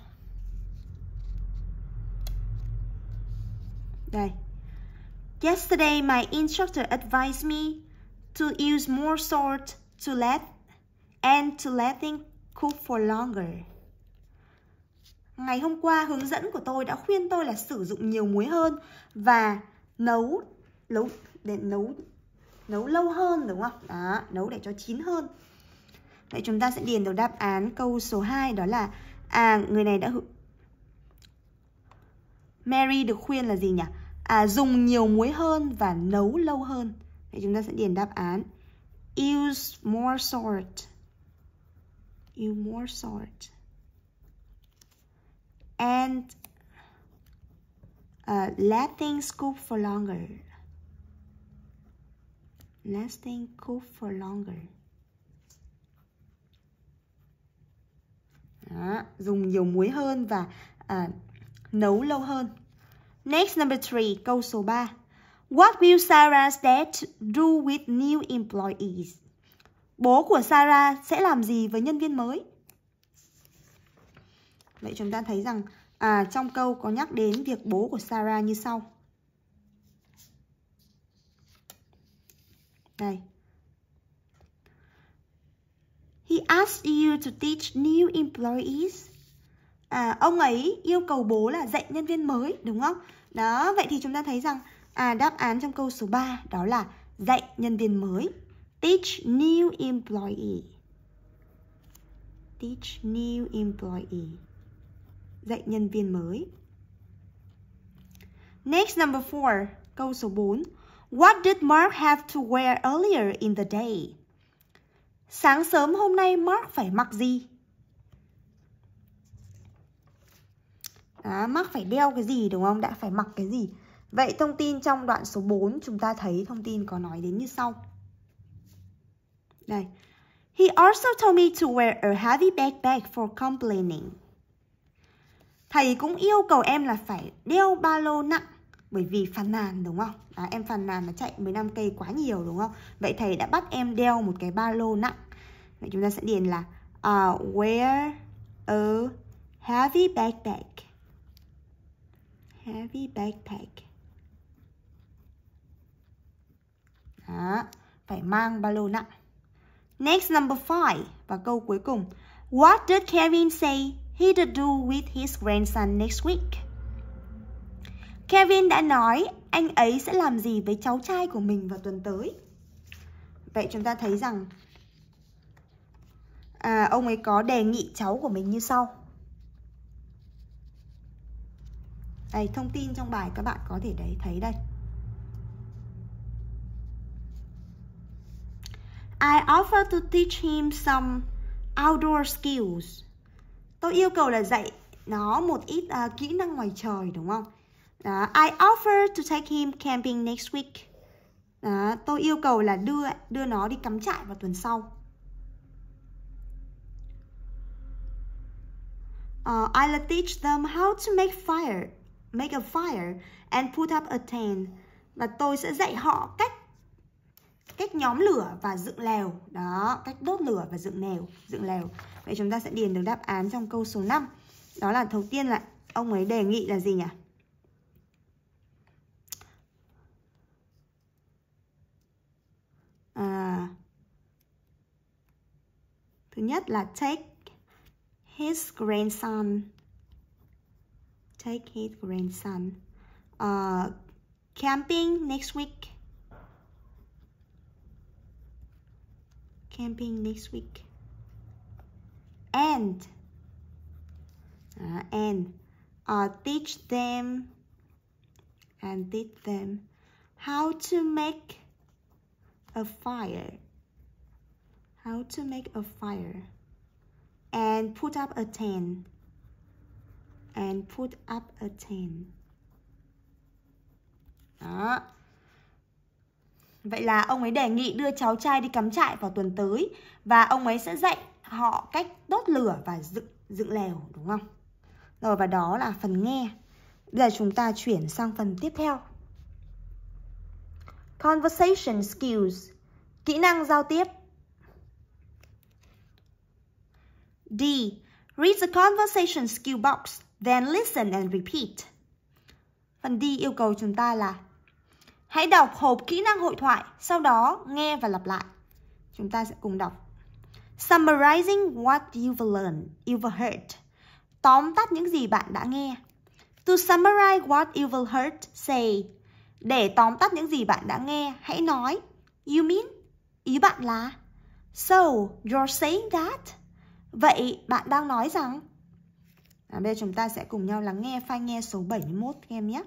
Đây. Yesterday, my instructor advised me to use more salt to let and to let cook for longer. Ngày hôm qua, hướng dẫn của tôi đã khuyên tôi là sử dụng nhiều muối hơn và nấu nấu để nấu nấu lâu hơn đúng không? Đó, nấu để cho chín hơn. Vậy chúng ta sẽ điền vào đáp án câu số 2 đó là à người này đã Mary được khuyên là gì nhỉ? à, dùng nhiều muối hơn và nấu lâu hơn. Vậy chúng ta sẽ điền đáp án. Use more salt. Use more salt. And uh, let things cook for longer. Let things cook for longer. Đó, dùng nhiều muối hơn và à, nấu lâu hơn Next number three, câu số 3. What will Sarah's dad do with new employees? Bố của Sarah sẽ làm gì với nhân viên mới? Vậy chúng ta thấy rằng à, trong câu có nhắc đến việc bố của Sarah như sau. Đây. He asked you to teach new employees à, ông ấy yêu cầu bố là dạy nhân viên mới đúng không? Đó, vậy thì chúng ta thấy rằng à, đáp án trong câu số 3 đó là dạy nhân viên mới. Teach new employee. Teach new employee. Dạy nhân viên mới. Next number 4, câu số 4. What did Mark have to wear earlier in the day? Sáng sớm hôm nay Mark phải mặc gì? à, mắc phải đeo cái gì đúng không đã phải mặc cái gì vậy thông tin trong đoạn số 4 chúng ta thấy thông tin có nói đến như sau đây He also told me to wear a heavy backpack for complaining. Thầy cũng yêu cầu em là phải đeo ba lô nặng bởi vì phàn nàn đúng không? À, em phàn nàn là chạy 15 cây quá nhiều đúng không? Vậy thầy đã bắt em đeo một cái ba lô nặng. Vậy chúng ta sẽ điền là uh, wear a heavy backpack heavy backpack Đó, phải mang ba lô nặng Next number five và câu cuối cùng What did Kevin say he'd do with his grandson next week? Kevin đã nói anh ấy sẽ làm gì với cháu trai của mình vào tuần tới. Vậy chúng ta thấy rằng à, ông ấy có đề nghị cháu của mình như sau. đây thông tin trong bài các bạn có thể đấy thấy đây I offer to teach him some outdoor skills tôi yêu cầu là dạy nó một ít uh, kỹ năng ngoài trời đúng không đó, I offer to take him camping next week đó, tôi yêu cầu là đưa đưa nó đi cắm trại vào tuần sau Uh, ờ, I'll teach them how to make fire make a fire and put up a tent là tôi sẽ dạy họ cách cách nhóm lửa và dựng lều đó cách đốt lửa và dựng lều dựng lều vậy chúng ta sẽ điền được đáp án trong câu số 5 đó là đầu tiên là ông ấy đề nghị là gì nhỉ à, thứ nhất là take his grandson Take heed, grandson. Uh, camping next week. Camping next week. And, uh, and uh, teach them and teach them how to make a fire. How to make a fire and put up a tent and put up a tent. Đó. Vậy là ông ấy đề nghị đưa cháu trai đi cắm trại vào tuần tới và ông ấy sẽ dạy họ cách đốt lửa và dựng dựng lều đúng không? Rồi và đó là phần nghe. Bây giờ chúng ta chuyển sang phần tiếp theo. Conversation skills, kỹ năng giao tiếp. D. Read the conversation skill box Then listen and repeat. Phần D yêu cầu chúng ta là Hãy đọc hộp kỹ năng hội thoại, sau đó nghe và lặp lại. Chúng ta sẽ cùng đọc. Summarizing what you've learned, you've heard. Tóm tắt những gì bạn đã nghe. To summarize what you've heard, say. Để tóm tắt những gì bạn đã nghe, hãy nói. You mean? Ý bạn là? So, you're saying that? Vậy bạn đang nói rằng À, bây giờ chúng ta sẽ cùng nhau lắng nghe file nghe số 71 các em nhé.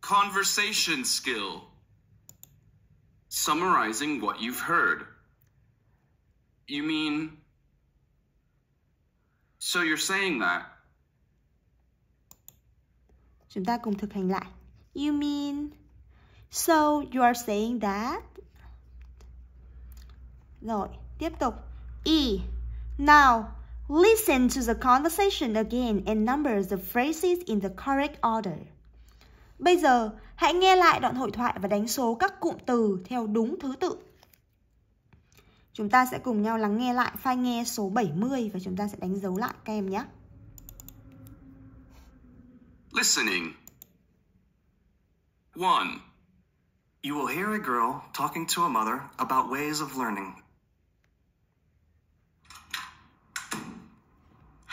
Conversation skill. Summarizing what you've heard. You mean So you're saying that. Chúng ta cùng thực hành lại. You mean So you are saying that. Rồi, tiếp tục. E. Now Listen to the conversation again and number the phrases in the correct order. Bây giờ, hãy nghe lại đoạn hội thoại và đánh số các cụm từ theo đúng thứ tự. Chúng ta sẽ cùng nhau lắng nghe lại file nghe số 70 và chúng ta sẽ đánh dấu lại các em nhé. Listening 1. You will hear a girl talking to a mother about ways of learning.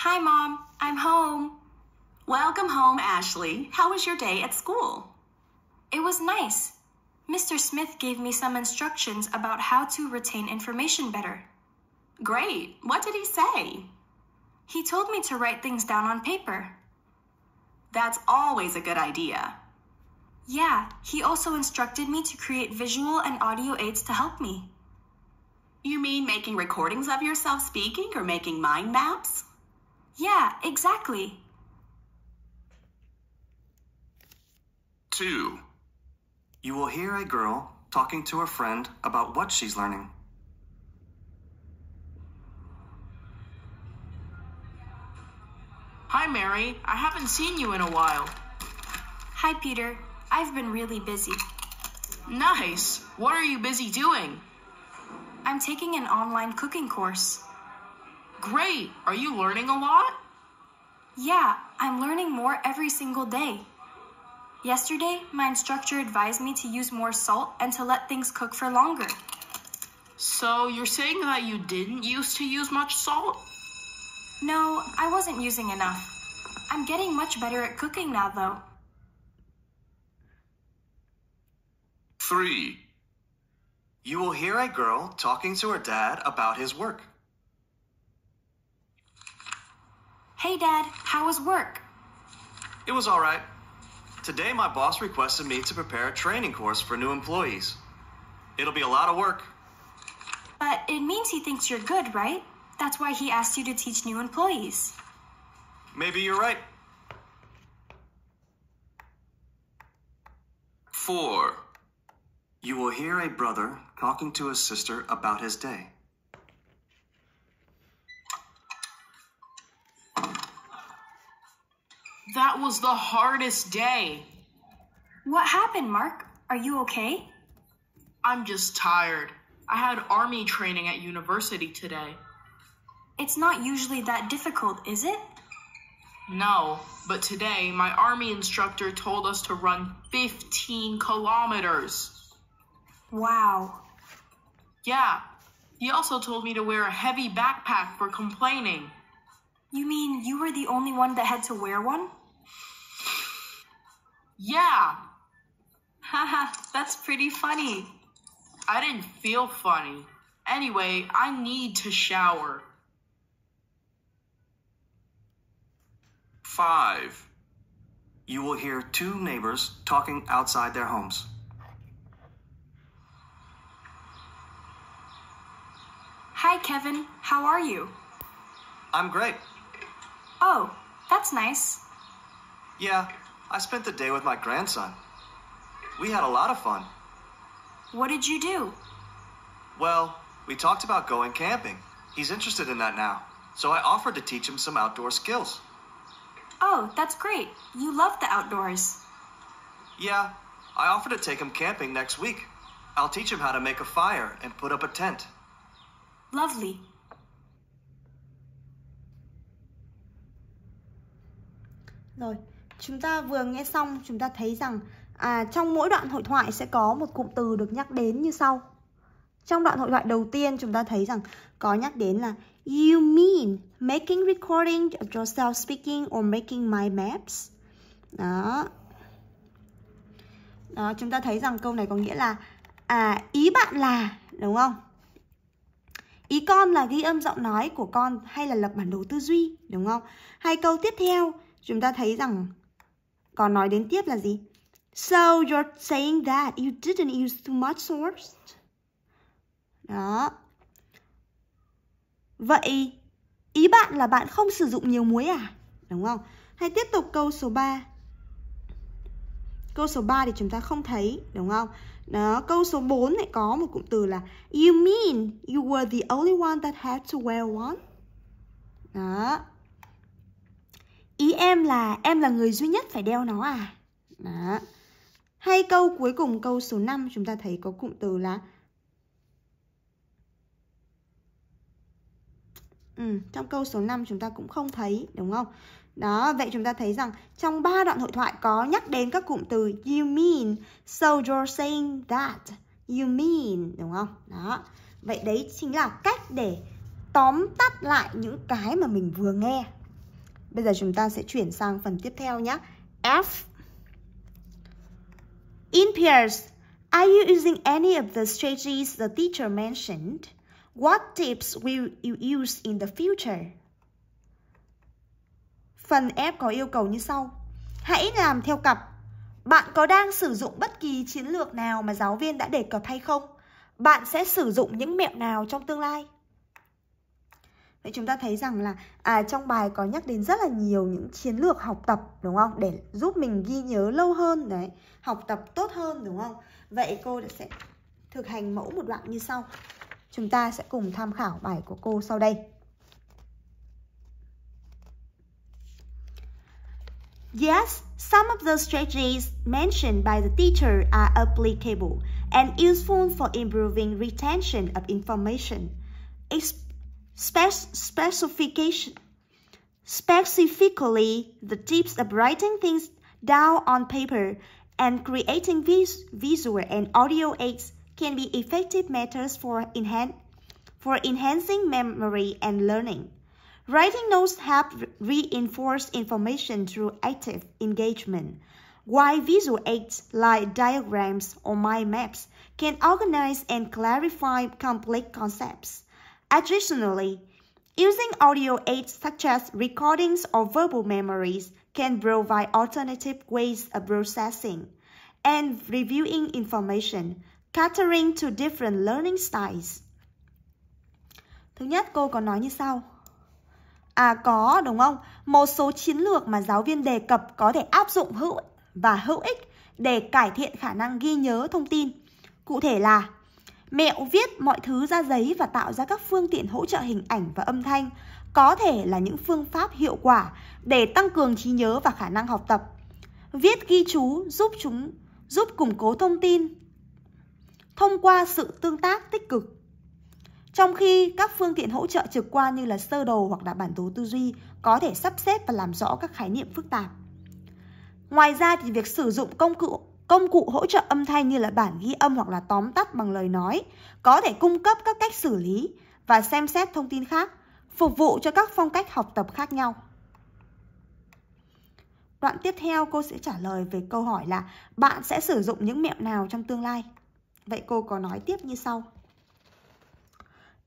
Hi, Mom. I'm home. Welcome home, Ashley. How was your day at school? It was nice. Mr. Smith gave me some instructions about how to retain information better. Great. What did he say? He told me to write things down on paper. That's always a good idea. Yeah, he also instructed me to create visual and audio aids to help me. You mean making recordings of yourself speaking or making mind maps? Yeah, exactly. Two. You will hear a girl talking to a friend about what she's learning. Hi, Mary. I haven't seen you in a while. Hi, Peter. I've been really busy. Nice. What are you busy doing? I'm taking an online cooking course. Great! Are you learning a lot? Yeah, I'm learning more every single day. Yesterday, my instructor advised me to use more salt and to let things cook for longer. So, you're saying that you didn't used to use much salt? No, I wasn't using enough. I'm getting much better at cooking now, though. 3. You will hear a girl talking to her dad about his work. Hey, Dad, how was work? It was all right. Today, my boss requested me to prepare a training course for new employees. It'll be a lot of work. But it means he thinks you're good, right? That's why he asked you to teach new employees. Maybe you're right. Four. You will hear a brother talking to his sister about his day. That was the hardest day. What happened, Mark? Are you okay? I'm just tired. I had army training at university today. It's not usually that difficult, is it? No, but today my army instructor told us to run 15 kilometers. Wow. Yeah. He also told me to wear a heavy backpack for complaining. You mean you were the only one that had to wear one? Yeah. Haha, that's pretty funny. I didn't feel funny. Anyway, I need to shower. Five. You will hear two neighbors talking outside their homes. Hi, Kevin. How are you? I'm great. Oh, that's nice. Yeah, I spent the day with my grandson. We had a lot of fun. What did you do? Well, we talked about going camping. He's interested in that now, so I offered to teach him some outdoor skills. Oh, that's great. You love the outdoors. Yeah, I offered to take him camping next week. I'll teach him how to make a fire and put up a tent. Lovely. Rồi, Chúng ta vừa nghe xong chúng ta thấy rằng à, trong mỗi đoạn hội thoại sẽ có một cụm từ được nhắc đến như sau. Trong đoạn hội thoại đầu tiên chúng ta thấy rằng có nhắc đến là You mean making recording of yourself speaking or making my maps? Đó. Đó, chúng ta thấy rằng câu này có nghĩa là à ý bạn là đúng không? Ý con là ghi âm giọng nói của con hay là lập bản đồ tư duy đúng không? Hai câu tiếp theo chúng ta thấy rằng còn nói đến tiếp là gì? So you're saying that you didn't use too much source. Đó. Vậy ý bạn là bạn không sử dụng nhiều muối à? Đúng không? Hay tiếp tục câu số 3. Câu số 3 thì chúng ta không thấy, đúng không? Đó, câu số 4 lại có một cụm từ là You mean you were the only one that had to wear one? Đó. Ý em là em là người duy nhất phải đeo nó à? Đó. Hay câu cuối cùng câu số 5 chúng ta thấy có cụm từ là Ừ, trong câu số 5 chúng ta cũng không thấy đúng không? Đó, vậy chúng ta thấy rằng trong ba đoạn hội thoại có nhắc đến các cụm từ you mean, so you're saying that, you mean đúng không? Đó. Vậy đấy chính là cách để tóm tắt lại những cái mà mình vừa nghe Bây giờ chúng ta sẽ chuyển sang phần tiếp theo nhé. F. In pairs, are you using any of the strategies the teacher mentioned? What tips will you use in the future? Phần F có yêu cầu như sau. Hãy làm theo cặp. Bạn có đang sử dụng bất kỳ chiến lược nào mà giáo viên đã đề cập hay không? Bạn sẽ sử dụng những mẹo nào trong tương lai? Vậy chúng ta thấy rằng là à, trong bài có nhắc đến rất là nhiều những chiến lược học tập đúng không? Để giúp mình ghi nhớ lâu hơn đấy, học tập tốt hơn đúng không? Vậy cô sẽ thực hành mẫu một đoạn như sau. Chúng ta sẽ cùng tham khảo bài của cô sau đây. Yes, some of the strategies mentioned by the teacher are applicable and useful for improving retention of information. Exp specification, specifically the tips of writing things down on paper and creating vis visual and audio aids can be effective methods for, enhan for enhancing memory and learning. Writing notes help reinforce information through active engagement, while visual aids like diagrams or mind maps can organize and clarify complex concepts. Additionally, using audio aids such as recordings or verbal memories can provide alternative ways of processing and reviewing information, catering to different learning styles. Thứ nhất, cô có nói như sau. À có, đúng không? Một số chiến lược mà giáo viên đề cập có thể áp dụng hữu và hữu ích để cải thiện khả năng ghi nhớ thông tin. Cụ thể là Mẹo viết mọi thứ ra giấy và tạo ra các phương tiện hỗ trợ hình ảnh và âm thanh có thể là những phương pháp hiệu quả để tăng cường trí nhớ và khả năng học tập. Viết ghi chú giúp chúng giúp củng cố thông tin thông qua sự tương tác tích cực. Trong khi các phương tiện hỗ trợ trực quan như là sơ đồ hoặc là bản đồ tư duy có thể sắp xếp và làm rõ các khái niệm phức tạp. Ngoài ra thì việc sử dụng công cụ Công cụ hỗ trợ âm thanh như là bản ghi âm hoặc là tóm tắt bằng lời nói có thể cung cấp các cách xử lý và xem xét thông tin khác, phục vụ cho các phong cách học tập khác nhau. Đoạn tiếp theo cô sẽ trả lời về câu hỏi là bạn sẽ sử dụng những mẹo nào trong tương lai? Vậy cô có nói tiếp như sau.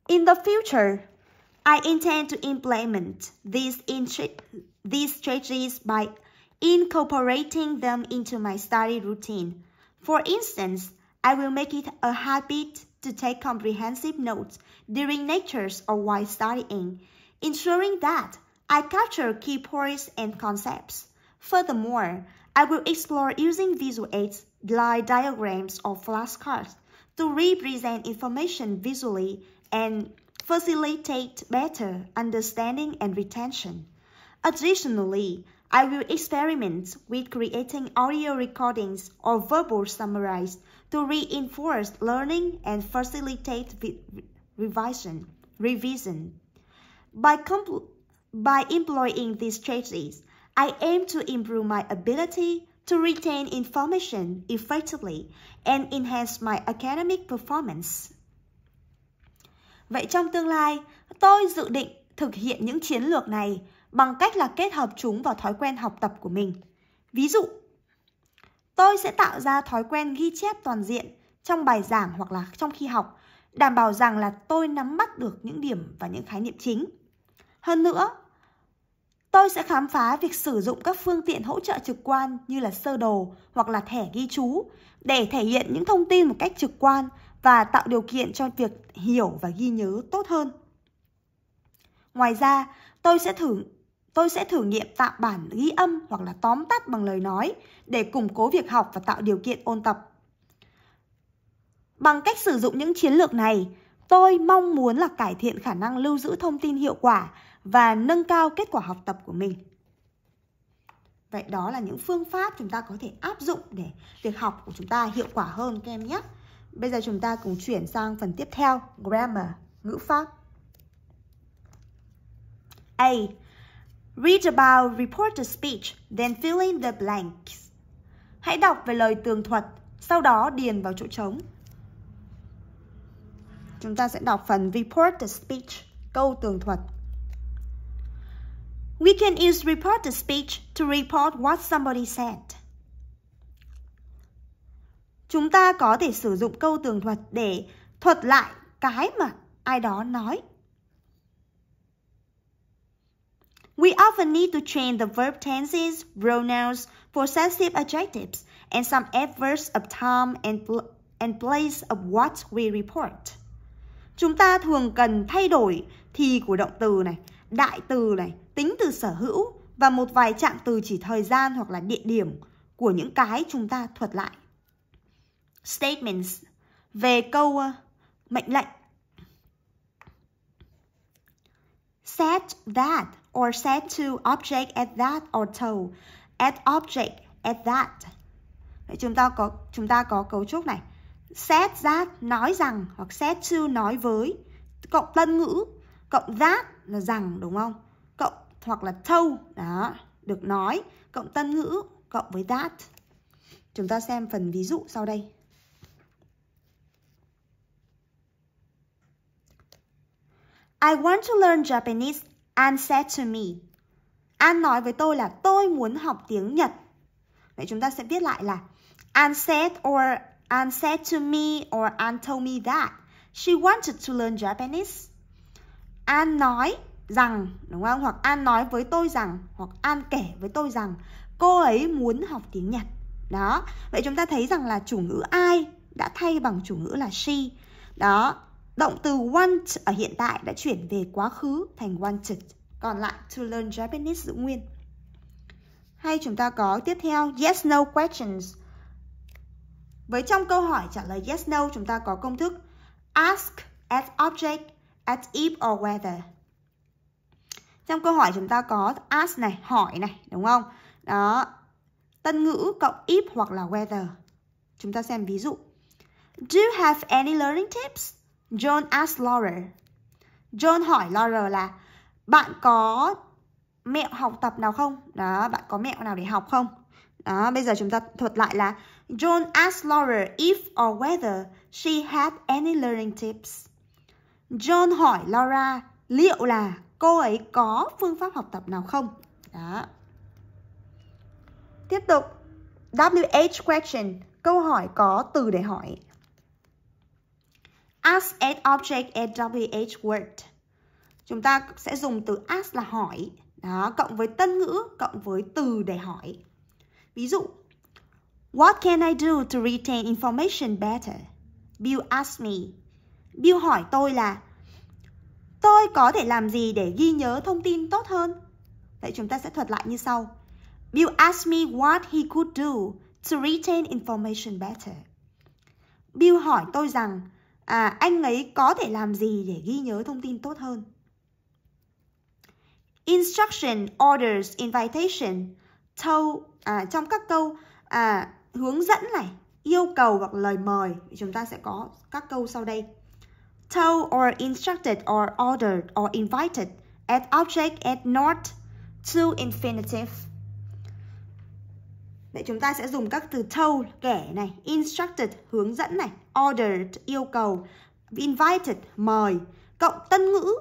In the future, I intend to implement these, these strategies by incorporating them into my study routine. For instance, I will make it a habit to take comprehensive notes during lectures or while studying, ensuring that I capture key points and concepts. Furthermore, I will explore using visual aids like diagrams or flashcards to represent information visually and facilitate better understanding and retention. Additionally, I will experiment with creating audio recordings or verbal summaries to reinforce learning and facilitate revision. revision. By, by employing these strategies, I aim to improve my ability to retain information effectively and enhance my academic performance. Vậy trong tương lai, tôi dự định thực hiện những chiến lược này bằng cách là kết hợp chúng vào thói quen học tập của mình. Ví dụ, tôi sẽ tạo ra thói quen ghi chép toàn diện trong bài giảng hoặc là trong khi học, đảm bảo rằng là tôi nắm bắt được những điểm và những khái niệm chính. Hơn nữa, tôi sẽ khám phá việc sử dụng các phương tiện hỗ trợ trực quan như là sơ đồ hoặc là thẻ ghi chú để thể hiện những thông tin một cách trực quan và tạo điều kiện cho việc hiểu và ghi nhớ tốt hơn. Ngoài ra, tôi sẽ thử Tôi sẽ thử nghiệm tạo bản ghi âm hoặc là tóm tắt bằng lời nói để củng cố việc học và tạo điều kiện ôn tập. Bằng cách sử dụng những chiến lược này, tôi mong muốn là cải thiện khả năng lưu giữ thông tin hiệu quả và nâng cao kết quả học tập của mình. Vậy đó là những phương pháp chúng ta có thể áp dụng để việc học của chúng ta hiệu quả hơn các em nhé. Bây giờ chúng ta cùng chuyển sang phần tiếp theo, grammar, ngữ pháp. A. Read about reported speech, then fill in the blanks. Hãy đọc về lời tường thuật, sau đó điền vào chỗ trống. Chúng ta sẽ đọc phần reported speech, câu tường thuật. We can use reported speech to report what somebody said. Chúng ta có thể sử dụng câu tường thuật để thuật lại cái mà ai đó nói. We often need to change the verb tenses, pronouns, possessive adjectives, and some adverbs of time and, pl and place of what we report. Chúng ta thường cần thay đổi thì của động từ này, đại từ này, tính từ sở hữu và một vài trạng từ chỉ thời gian hoặc là địa điểm của những cái chúng ta thuật lại. Statements về câu ờ, mệnh lệnh. Said that or set to object at that or to at object at that. Vậy chúng ta có chúng ta có cấu trúc này. Set that nói rằng hoặc set to nói với cộng tân ngữ, cộng that là rằng đúng không? Cộng hoặc là to đó, được nói, cộng tân ngữ cộng với that. Chúng ta xem phần ví dụ sau đây. I want to learn Japanese An said to me. An nói với tôi là tôi muốn học tiếng Nhật. Vậy chúng ta sẽ viết lại là An said or An said to me or An told me that she wanted to learn Japanese. An nói rằng, đúng không? Hoặc An nói với tôi rằng, hoặc An kể với tôi rằng cô ấy muốn học tiếng Nhật. Đó, vậy chúng ta thấy rằng là chủ ngữ ai đã thay bằng chủ ngữ là she. Đó, Động từ want ở hiện tại đã chuyển về quá khứ thành wanted. Còn lại to learn Japanese giữ nguyên. Hay chúng ta có tiếp theo yes no questions. Với trong câu hỏi trả lời yes no chúng ta có công thức ask at object at if or whether. Trong câu hỏi chúng ta có ask này, hỏi này, đúng không? Đó. Tân ngữ cộng if hoặc là whether. Chúng ta xem ví dụ. Do you have any learning tips? John asked Laura. John hỏi Laura là bạn có mẹo học tập nào không? Đó, bạn có mẹo nào để học không? Đó, bây giờ chúng ta thuật lại là John asked Laura if or whether she had any learning tips. John hỏi Laura liệu là cô ấy có phương pháp học tập nào không? Đó. Tiếp tục, WH question, câu hỏi có từ để hỏi. Ask an object a WH word. Chúng ta sẽ dùng từ ask là hỏi. Đó, cộng với tân ngữ, cộng với từ để hỏi. Ví dụ, What can I do to retain information better? Bill ask me. Bill hỏi tôi là Tôi có thể làm gì để ghi nhớ thông tin tốt hơn? Vậy chúng ta sẽ thuật lại như sau. Bill ask me what he could do to retain information better. Bill hỏi tôi rằng à, anh ấy có thể làm gì để ghi nhớ thông tin tốt hơn. Instruction, orders, invitation, told à, trong các câu à, hướng dẫn này, yêu cầu hoặc lời mời chúng ta sẽ có các câu sau đây. Told or instructed or ordered or invited at object at not to infinitive. Vậy chúng ta sẽ dùng các từ told kể này, instructed hướng dẫn này, ordered yêu cầu invited mời cộng tân ngữ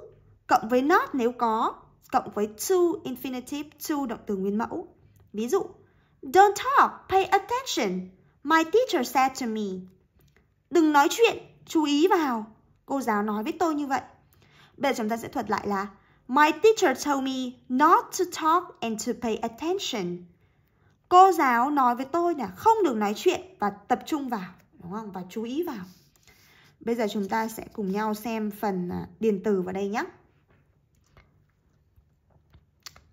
cộng với not nếu có cộng với to infinitive to động từ nguyên mẫu ví dụ don't talk pay attention my teacher said to me đừng nói chuyện chú ý vào cô giáo nói với tôi như vậy bây giờ chúng ta sẽ thuật lại là my teacher told me not to talk and to pay attention cô giáo nói với tôi là không được nói chuyện và tập trung vào đúng không và chú ý vào bây giờ chúng ta sẽ cùng nhau xem phần à, điền từ vào đây nhé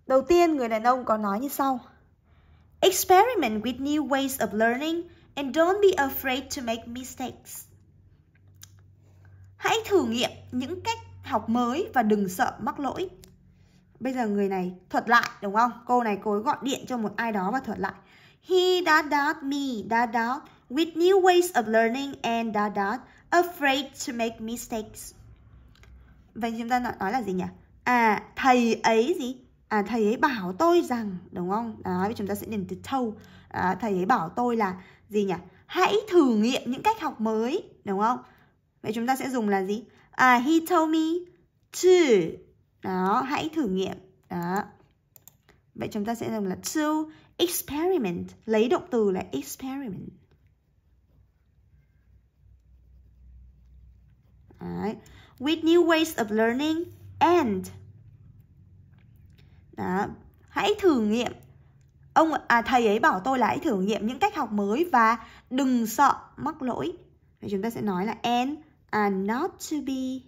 đầu tiên người đàn ông có nói như sau experiment with new ways of learning and don't be afraid to make mistakes hãy thử nghiệm những cách học mới và đừng sợ mắc lỗi bây giờ người này thuật lại đúng không cô này cô ấy gọi điện cho một ai đó và thuật lại he đã doubt me đã doubt with new ways of learning and dot dot, afraid to make mistakes. Vậy chúng ta nói là gì nhỉ? À, thầy ấy gì? À, thầy ấy bảo tôi rằng, đúng không? Đó, chúng ta sẽ điền từ thâu. À, thầy ấy bảo tôi là gì nhỉ? Hãy thử nghiệm những cách học mới, đúng không? Vậy chúng ta sẽ dùng là gì? À, he told me to. Đó, hãy thử nghiệm. Đó. Vậy chúng ta sẽ dùng là to experiment. Lấy động từ là experiment. Đấy. With new ways of learning and Đó. Hãy thử nghiệm ông à, thầy ấy bảo tôi là hãy thử nghiệm những cách học mới và đừng sợ mắc lỗi vậy chúng ta sẽ nói là and are not to be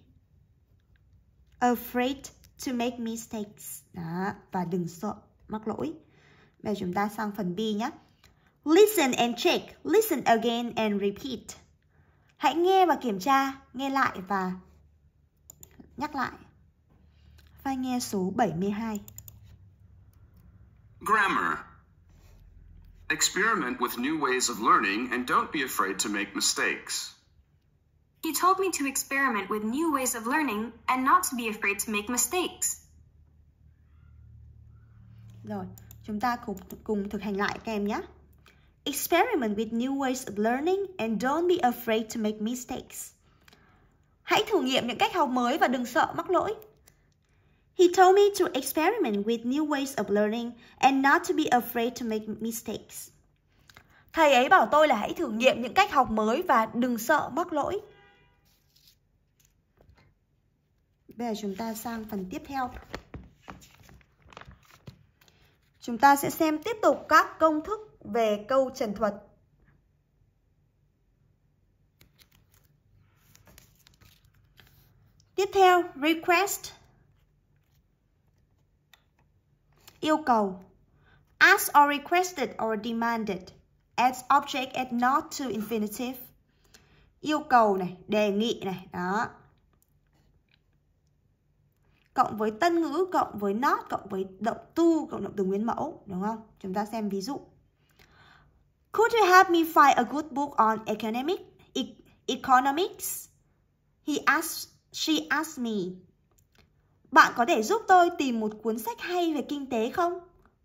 afraid to make mistakes đó và đừng sợ mắc lỗi bây giờ chúng ta sang phần B nhé listen and check listen again and repeat Hãy nghe và kiểm tra, nghe lại và nhắc lại. Vai nghe số 72. Grammar. Experiment with new ways of learning and don't be afraid to make mistakes. He told me to experiment with new ways of learning and not to be afraid to make mistakes. Rồi, chúng ta cùng cùng thực hành lại các em nhé. Experiment with new ways of learning and don't be afraid to make mistakes. Hãy thử nghiệm những cách học mới và đừng sợ mắc lỗi. He told me to experiment with new ways of learning and not to be afraid to make mistakes. Thầy ấy bảo tôi là hãy thử nghiệm những cách học mới và đừng sợ mắc lỗi. Bây giờ chúng ta sang phần tiếp theo. Chúng ta sẽ xem tiếp tục các công thức về câu trần thuật. Tiếp theo, request. Yêu cầu. ask or requested or demanded. as object add not to infinitive. Yêu cầu này, đề nghị này, đó. Cộng với tân ngữ, cộng với not, cộng với động tu, cộng động từ nguyên mẫu, đúng không? Chúng ta xem ví dụ. Could you help me find a good book on economic, e economics? He asked, she asked me. Bạn có thể giúp tôi tìm một cuốn sách hay về kinh tế không?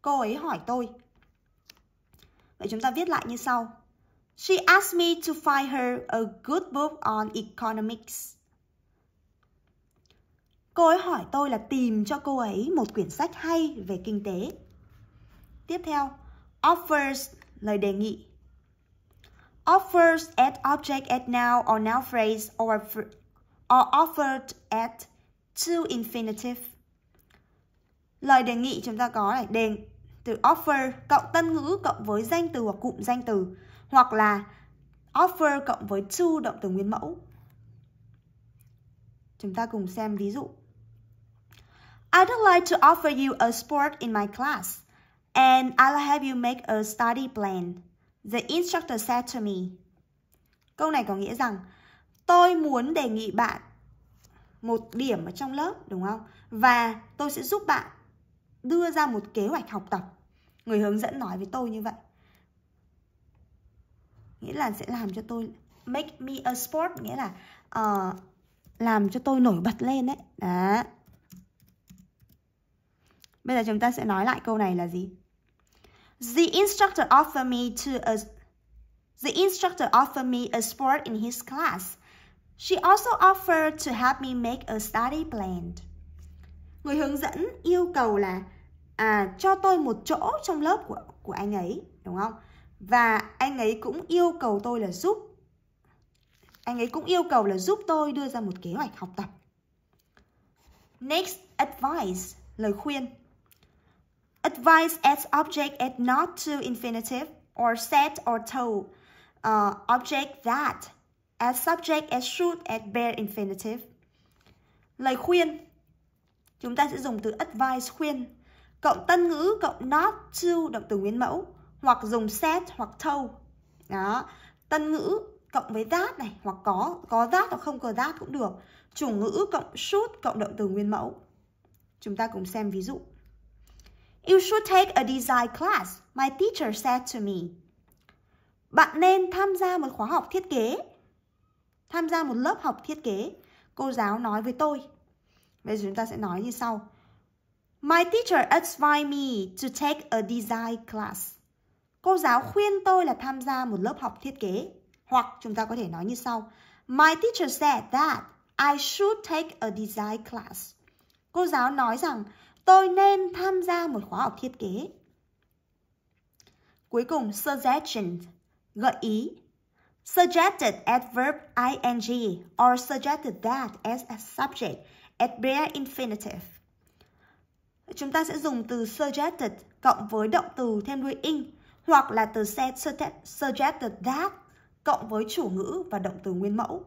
Cô ấy hỏi tôi. Vậy chúng ta viết lại như sau. She asked me to find her a good book on economics. Cô ấy hỏi tôi là tìm cho cô ấy một quyển sách hay về kinh tế. Tiếp theo, offers lời đề nghị. Offers at object at now or now phrase or, or offered at to infinitive. Lời đề nghị chúng ta có này, đề từ offer cộng tân ngữ cộng với danh từ hoặc cụm danh từ hoặc là offer cộng với to động từ nguyên mẫu. Chúng ta cùng xem ví dụ. I'd like to offer you a sport in my class and I'll have you make a study plan. The instructor said to me. Câu này có nghĩa rằng tôi muốn đề nghị bạn một điểm ở trong lớp đúng không? Và tôi sẽ giúp bạn đưa ra một kế hoạch học tập. Người hướng dẫn nói với tôi như vậy. Nghĩa là sẽ làm cho tôi make me a sport nghĩa là uh, làm cho tôi nổi bật lên đấy. Đó. Bây giờ chúng ta sẽ nói lại câu này là gì? The instructor offered me to a uh, the instructor offered me a sport in his class. She also offered to help me make a study plan. Người hướng dẫn yêu cầu là à, cho tôi một chỗ trong lớp của của anh ấy, đúng không? Và anh ấy cũng yêu cầu tôi là giúp anh ấy cũng yêu cầu là giúp tôi đưa ra một kế hoạch học tập. Next advice, lời khuyên. Advice as object at not to infinitive or set or told. Uh, object that as subject as should as bare infinitive. Lời khuyên. Chúng ta sẽ dùng từ advise khuyên. Cộng tân ngữ cộng not to động từ nguyên mẫu. Hoặc dùng set hoặc told. Đó. Tân ngữ cộng với that này. Hoặc có. Có that hoặc không có that cũng được. Chủ ngữ cộng should cộng động từ nguyên mẫu. Chúng ta cùng xem ví dụ. You should take a design class, my teacher said to me. Bạn nên tham gia một khóa học thiết kế. Tham gia một lớp học thiết kế, cô giáo nói với tôi. Bây giờ chúng ta sẽ nói như sau. My teacher advised me to take a design class. Cô giáo khuyên tôi là tham gia một lớp học thiết kế. Hoặc chúng ta có thể nói như sau. My teacher said that I should take a design class. Cô giáo nói rằng Tôi nên tham gia một khóa học thiết kế. Cuối cùng, suggestion, gợi ý. Suggested adverb ing or suggested that as a subject, adverb infinitive. Chúng ta sẽ dùng từ suggested cộng với động từ thêm đuôi ing hoặc là từ said suggested that cộng với chủ ngữ và động từ nguyên mẫu.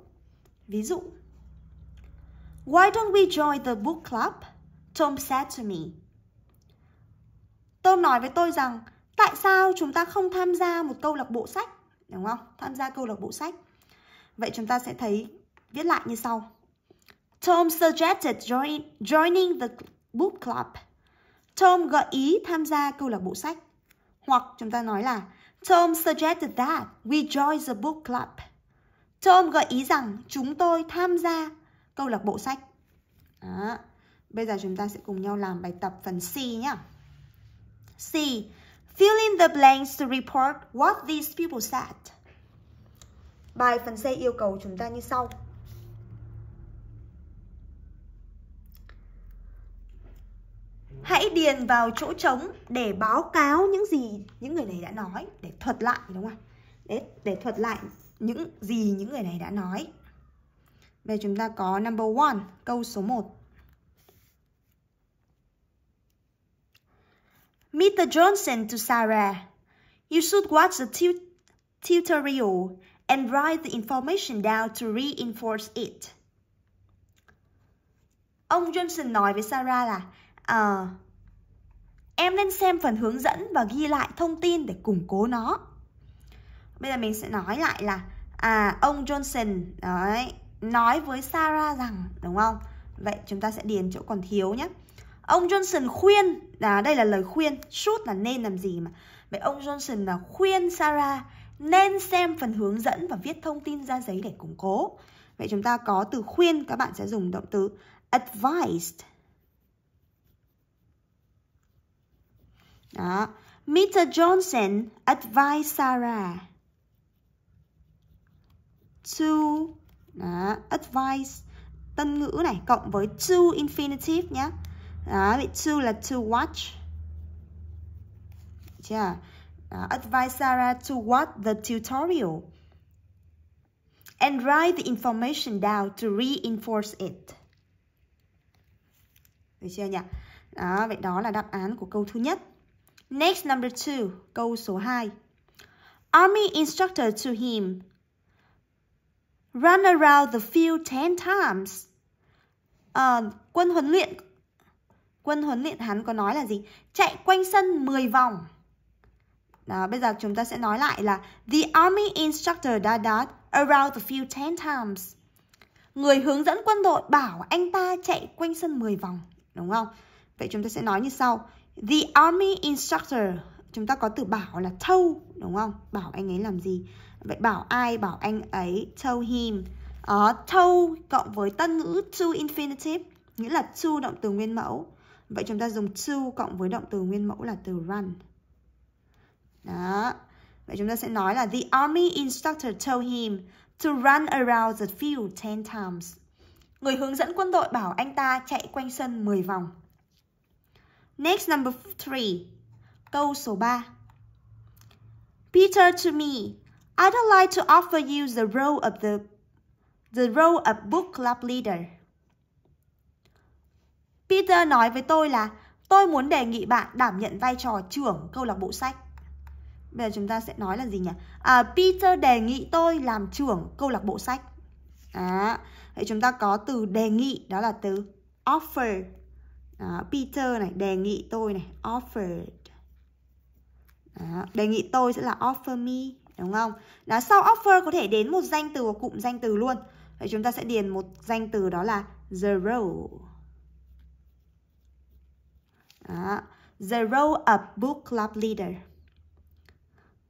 Ví dụ, Why don't we join the book club? Tom said to me. Tom nói với tôi rằng tại sao chúng ta không tham gia một câu lạc bộ sách, đúng không? Tham gia câu lạc bộ sách. Vậy chúng ta sẽ thấy viết lại như sau. Tom suggested join, joining the book club. Tom gợi ý tham gia câu lạc bộ sách. Hoặc chúng ta nói là Tom suggested that we join the book club. Tom gợi ý rằng chúng tôi tham gia câu lạc bộ sách. Đó. Bây giờ chúng ta sẽ cùng nhau làm bài tập phần C nhá. C. Fill in the blanks to report what these people said. Bài phần C yêu cầu chúng ta như sau. Hãy điền vào chỗ trống để báo cáo những gì những người này đã nói, để thuật lại đúng không? Để, để thuật lại những gì những người này đã nói. Bây giờ chúng ta có number one câu số 1. Mr. Johnson to Sarah. You should watch the tu tutorial and write the information down to reinforce it. Ông Johnson nói với Sarah là à, em nên xem phần hướng dẫn và ghi lại thông tin để củng cố nó. Bây giờ mình sẽ nói lại là à ông Johnson đấy nói với Sarah rằng đúng không? Vậy chúng ta sẽ điền chỗ còn thiếu nhé. Ông Johnson khuyên, là đây là lời khuyên, should là nên làm gì mà. Vậy ông Johnson là khuyên Sarah nên xem phần hướng dẫn và viết thông tin ra giấy để củng cố. Vậy chúng ta có từ khuyên, các bạn sẽ dùng động từ advised. Đó. Mr. Johnson advised Sarah to đó, advise tân ngữ này cộng với to infinitive nhé đó vậy to là to watch chưa đó, advise Sarah to watch the tutorial and write the information down to reinforce it được chưa nhỉ đó vậy đó là đáp án của câu thứ nhất next number two câu số 2 army instructor to him run around the field 10 times uh, quân huấn luyện quân huấn luyện hắn có nói là gì? Chạy quanh sân 10 vòng. Đó, bây giờ chúng ta sẽ nói lại là The army instructor đã đã around the field 10 times. Người hướng dẫn quân đội bảo anh ta chạy quanh sân 10 vòng. Đúng không? Vậy chúng ta sẽ nói như sau. The army instructor. Chúng ta có từ bảo là told. Đúng không? Bảo anh ấy làm gì? Vậy bảo ai? Bảo anh ấy. Told him. Đó, ờ, told cộng với tân ngữ to infinitive nghĩa là to động từ nguyên mẫu Vậy chúng ta dùng to cộng với động từ nguyên mẫu là từ run. Đó. Vậy chúng ta sẽ nói là The army instructor told him to run around the field 10 times. Người hướng dẫn quân đội bảo anh ta chạy quanh sân 10 vòng. Next number 3. Câu số 3. Peter to me, I'd like to offer you the role of the the role of book club leader. Peter nói với tôi là tôi muốn đề nghị bạn đảm nhận vai trò trưởng câu lạc bộ sách. Bây giờ chúng ta sẽ nói là gì nhỉ? À, Peter đề nghị tôi làm trưởng câu lạc bộ sách. À, vậy chúng ta có từ đề nghị đó là từ offer. À, Peter này đề nghị tôi này offer. À, đề nghị tôi sẽ là offer me đúng không? Đó, sau offer có thể đến một danh từ hoặc cụm danh từ luôn. Vậy chúng ta sẽ điền một danh từ đó là the role. The role of book club leader.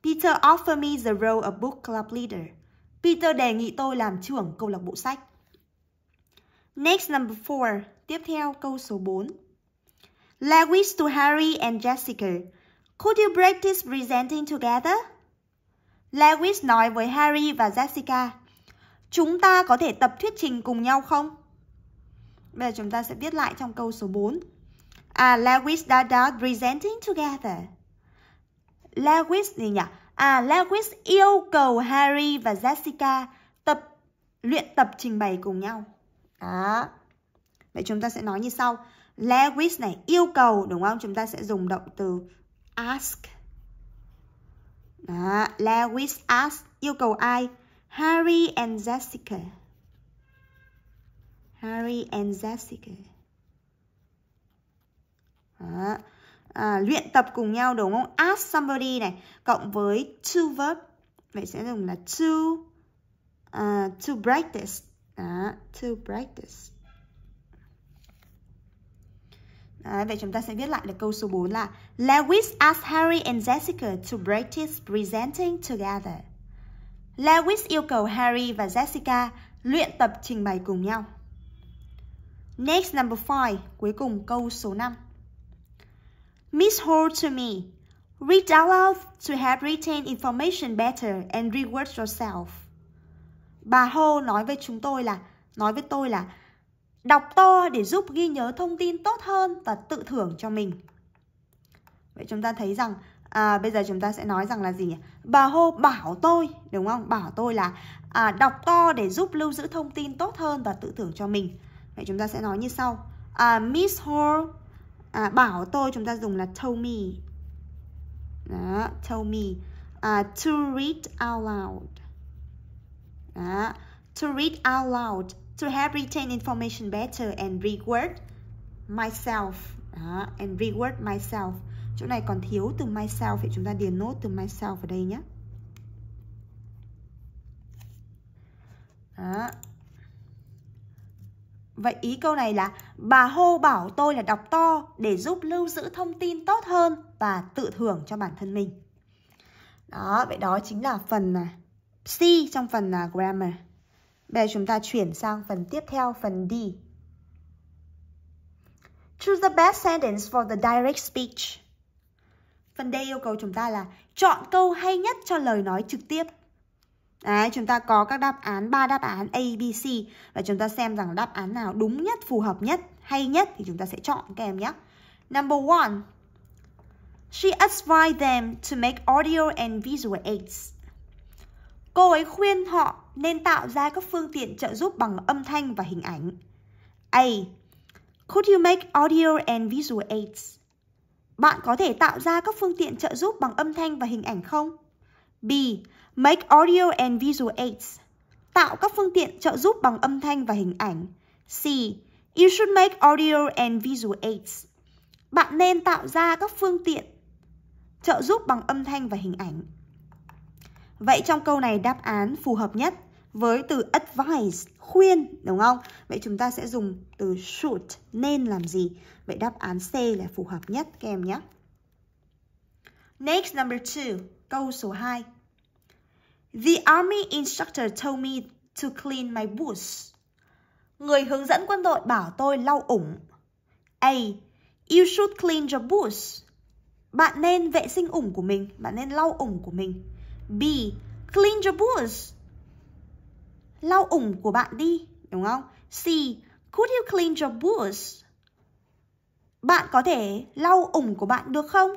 Peter offered me the role of book club leader. Peter đề nghị tôi làm trưởng câu lạc bộ sách. Next number four. Tiếp theo câu số 4. Language to Harry and Jessica. Could you practice presenting together? Lewis nói với Harry và Jessica. Chúng ta có thể tập thuyết trình cùng nhau không? Bây giờ chúng ta sẽ viết lại trong câu số 4. À, language that are presenting together. Lewis gì nhỉ? À, Lewis yêu cầu Harry và Jessica tập luyện tập trình bày cùng nhau. Đó. Vậy chúng ta sẽ nói như sau. Lewis này yêu cầu đúng không? Chúng ta sẽ dùng động từ ask. Đó, language ask yêu cầu ai? Harry and Jessica. Harry and Jessica. À, luyện tập cùng nhau đúng không? Ask somebody này cộng với to verb. Vậy sẽ dùng là to uh, à, to practice. Đó, to practice. Đấy, vậy chúng ta sẽ viết lại được câu số 4 là Lewis asked Harry and Jessica to practice presenting together. Lewis yêu cầu Harry và Jessica luyện tập trình bày cùng nhau. Next number 5, cuối cùng câu số 5. Miss Hall to me. Read aloud to help retain information better and reward yourself. Bà Hall nói với chúng tôi là, nói với tôi là, đọc to để giúp ghi nhớ thông tin tốt hơn và tự thưởng cho mình. Vậy chúng ta thấy rằng à, bây giờ chúng ta sẽ nói rằng là gì nhỉ? Bà Hô bảo tôi, đúng không? Bảo tôi là à, đọc to để giúp lưu giữ thông tin tốt hơn và tự thưởng cho mình. Vậy chúng ta sẽ nói như sau. À, Miss Hall à, bảo tôi chúng ta dùng là told me đó, told me à, to read out loud đó, to read out loud to have retained information better and reward myself đó, and reward myself chỗ này còn thiếu từ myself thì chúng ta điền nốt từ myself vào đây nhé đó Vậy ý câu này là bà hô bảo tôi là đọc to để giúp lưu giữ thông tin tốt hơn và tự thưởng cho bản thân mình. Đó, vậy đó chính là phần à, C trong phần à, grammar. Bây giờ chúng ta chuyển sang phần tiếp theo, phần D. Choose the best sentence for the direct speech. Phần D yêu cầu chúng ta là chọn câu hay nhất cho lời nói trực tiếp. Đấy, chúng ta có các đáp án, ba đáp án A, B, C và chúng ta xem rằng đáp án nào đúng nhất, phù hợp nhất, hay nhất thì chúng ta sẽ chọn các em nhé. Number one, she advised them to make audio and visual aids. Cô ấy khuyên họ nên tạo ra các phương tiện trợ giúp bằng âm thanh và hình ảnh. A. Could you make audio and visual aids? Bạn có thể tạo ra các phương tiện trợ giúp bằng âm thanh và hình ảnh không? B. Make audio and visual aids. Tạo các phương tiện trợ giúp bằng âm thanh và hình ảnh. C. You should make audio and visual aids. Bạn nên tạo ra các phương tiện trợ giúp bằng âm thanh và hình ảnh. Vậy trong câu này đáp án phù hợp nhất với từ advice, khuyên, đúng không? Vậy chúng ta sẽ dùng từ should, nên làm gì? Vậy đáp án C là phù hợp nhất các em nhé. Next number 2, câu số 2. The army instructor told me to clean my boots. Người hướng dẫn quân đội bảo tôi lau ủng. A. You should clean your boots. Bạn nên vệ sinh ủng của mình, bạn nên lau ủng của mình. B. Clean your boots. Lau ủng của bạn đi, đúng không? C. Could you clean your boots? Bạn có thể lau ủng của bạn được không?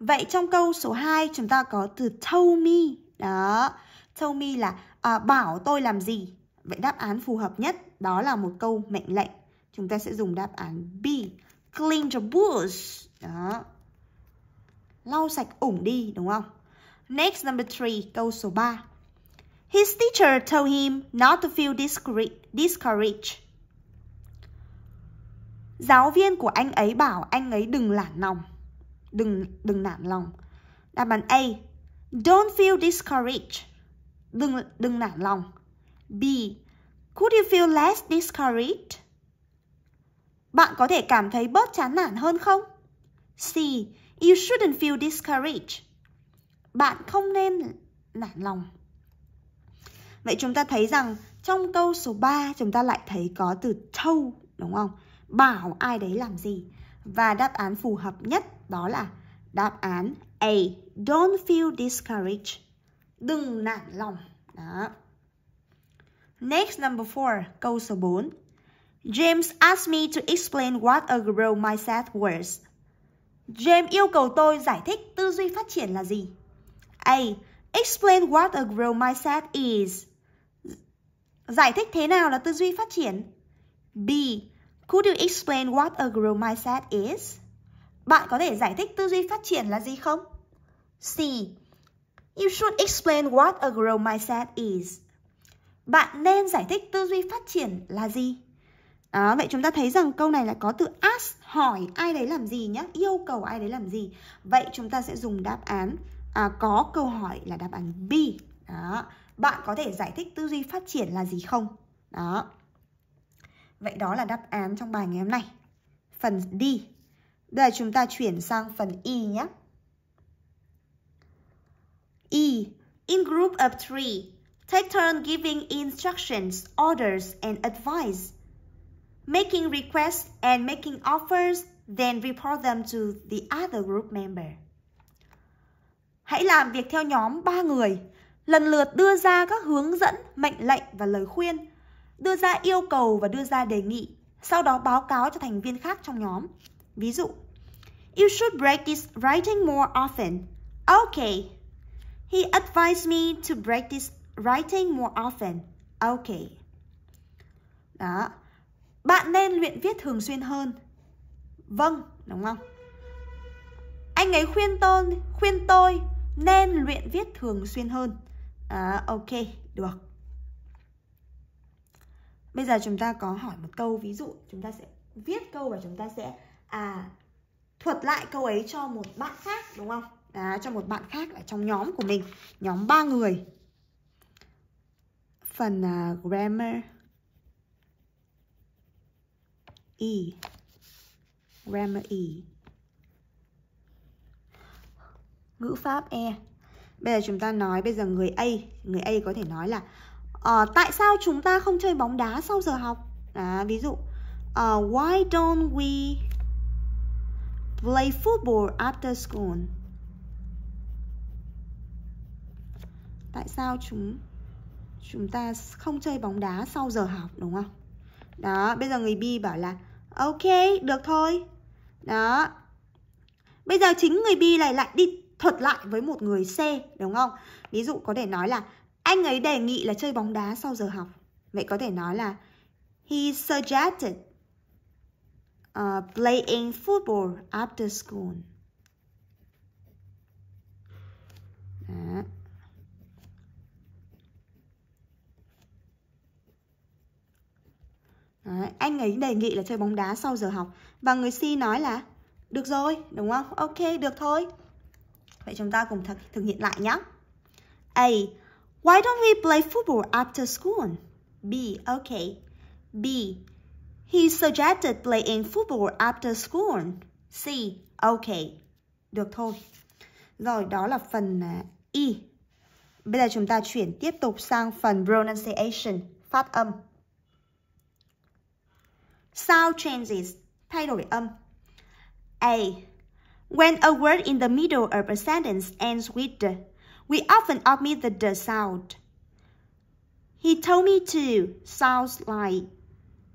Vậy trong câu số 2 chúng ta có từ told me đó. Tell me là à, bảo tôi làm gì? Vậy đáp án phù hợp nhất đó là một câu mệnh lệnh. Chúng ta sẽ dùng đáp án B. Clean the boots. Đó. Lau sạch ủng đi, đúng không? Next number 3, câu số 3. His teacher told him not to feel discouraged. Giáo viên của anh ấy bảo anh ấy đừng lản lòng. Đừng đừng nản lòng. Đáp án A, Don't feel discouraged. Đừng đừng nản lòng. B. Could you feel less discouraged? Bạn có thể cảm thấy bớt chán nản hơn không? C. You shouldn't feel discouraged. Bạn không nên nản lòng. Vậy chúng ta thấy rằng trong câu số 3 chúng ta lại thấy có từ told, đúng không? Bảo ai đấy làm gì. Và đáp án phù hợp nhất đó là đáp án A. Don't feel discouraged. Đừng nản lòng. Đó. Next number four, câu số 4. James asked me to explain what a growth mindset was. James yêu cầu tôi giải thích tư duy phát triển là gì. A. Explain what a growth mindset is. Giải thích thế nào là tư duy phát triển? B. Could you explain what a growth mindset is? Bạn có thể giải thích tư duy phát triển là gì không? C. You should explain what a growth mindset is. Bạn nên giải thích tư duy phát triển là gì? Đó, vậy chúng ta thấy rằng câu này là có từ ask, hỏi ai đấy làm gì nhé, yêu cầu ai đấy làm gì. Vậy chúng ta sẽ dùng đáp án à, có câu hỏi là đáp án B. Đó, bạn có thể giải thích tư duy phát triển là gì không? Đó. Vậy đó là đáp án trong bài ngày hôm nay. Phần D. Đây chúng ta chuyển sang phần Y e nhé. E. In group of three, take turn giving instructions, orders, and advice. Making requests and making offers, then report them to the other group member. Hãy làm việc theo nhóm 3 người, lần lượt đưa ra các hướng dẫn, mệnh lệnh và lời khuyên, đưa ra yêu cầu và đưa ra đề nghị, sau đó báo cáo cho thành viên khác trong nhóm. Ví dụ, You should practice writing more often. Okay, He advised me to practice writing more often. Okay. Đó. Bạn nên luyện viết thường xuyên hơn. Vâng, đúng không? Anh ấy khuyên tôi, khuyên tôi nên luyện viết thường xuyên hơn. À, ok, được. Bây giờ chúng ta có hỏi một câu ví dụ, chúng ta sẽ viết câu và chúng ta sẽ à thuật lại câu ấy cho một bạn khác đúng không? Đó, à, cho một bạn khác ở trong nhóm của mình nhóm ba người phần uh, grammar e grammar e ngữ pháp e bây giờ chúng ta nói bây giờ người A người A có thể nói là uh, tại sao chúng ta không chơi bóng đá sau giờ học à, ví dụ uh, why don't we play football after school tại sao chúng chúng ta không chơi bóng đá sau giờ học đúng không? Đó, bây giờ người Bi bảo là ok, được thôi. Đó. Bây giờ chính người Bi này lại đi thuật lại với một người C đúng không? Ví dụ có thể nói là anh ấy đề nghị là chơi bóng đá sau giờ học. Vậy có thể nói là he suggested uh, playing football after school. Đó. Đấy, anh ấy đề nghị là chơi bóng đá sau giờ học Và người C nói là Được rồi, đúng không? Ok, được thôi Vậy chúng ta cùng thực, thực hiện lại nhé A. Why don't we play football after school? B. OK B. He suggested playing football after school C. OK Được thôi Rồi, đó là phần uh, E Bây giờ chúng ta chuyển tiếp tục sang phần pronunciation, phát âm Sound changes, thay đổi âm. A. When a word in the middle of a sentence ends with d, we often omit the d sound. He told me to sounds like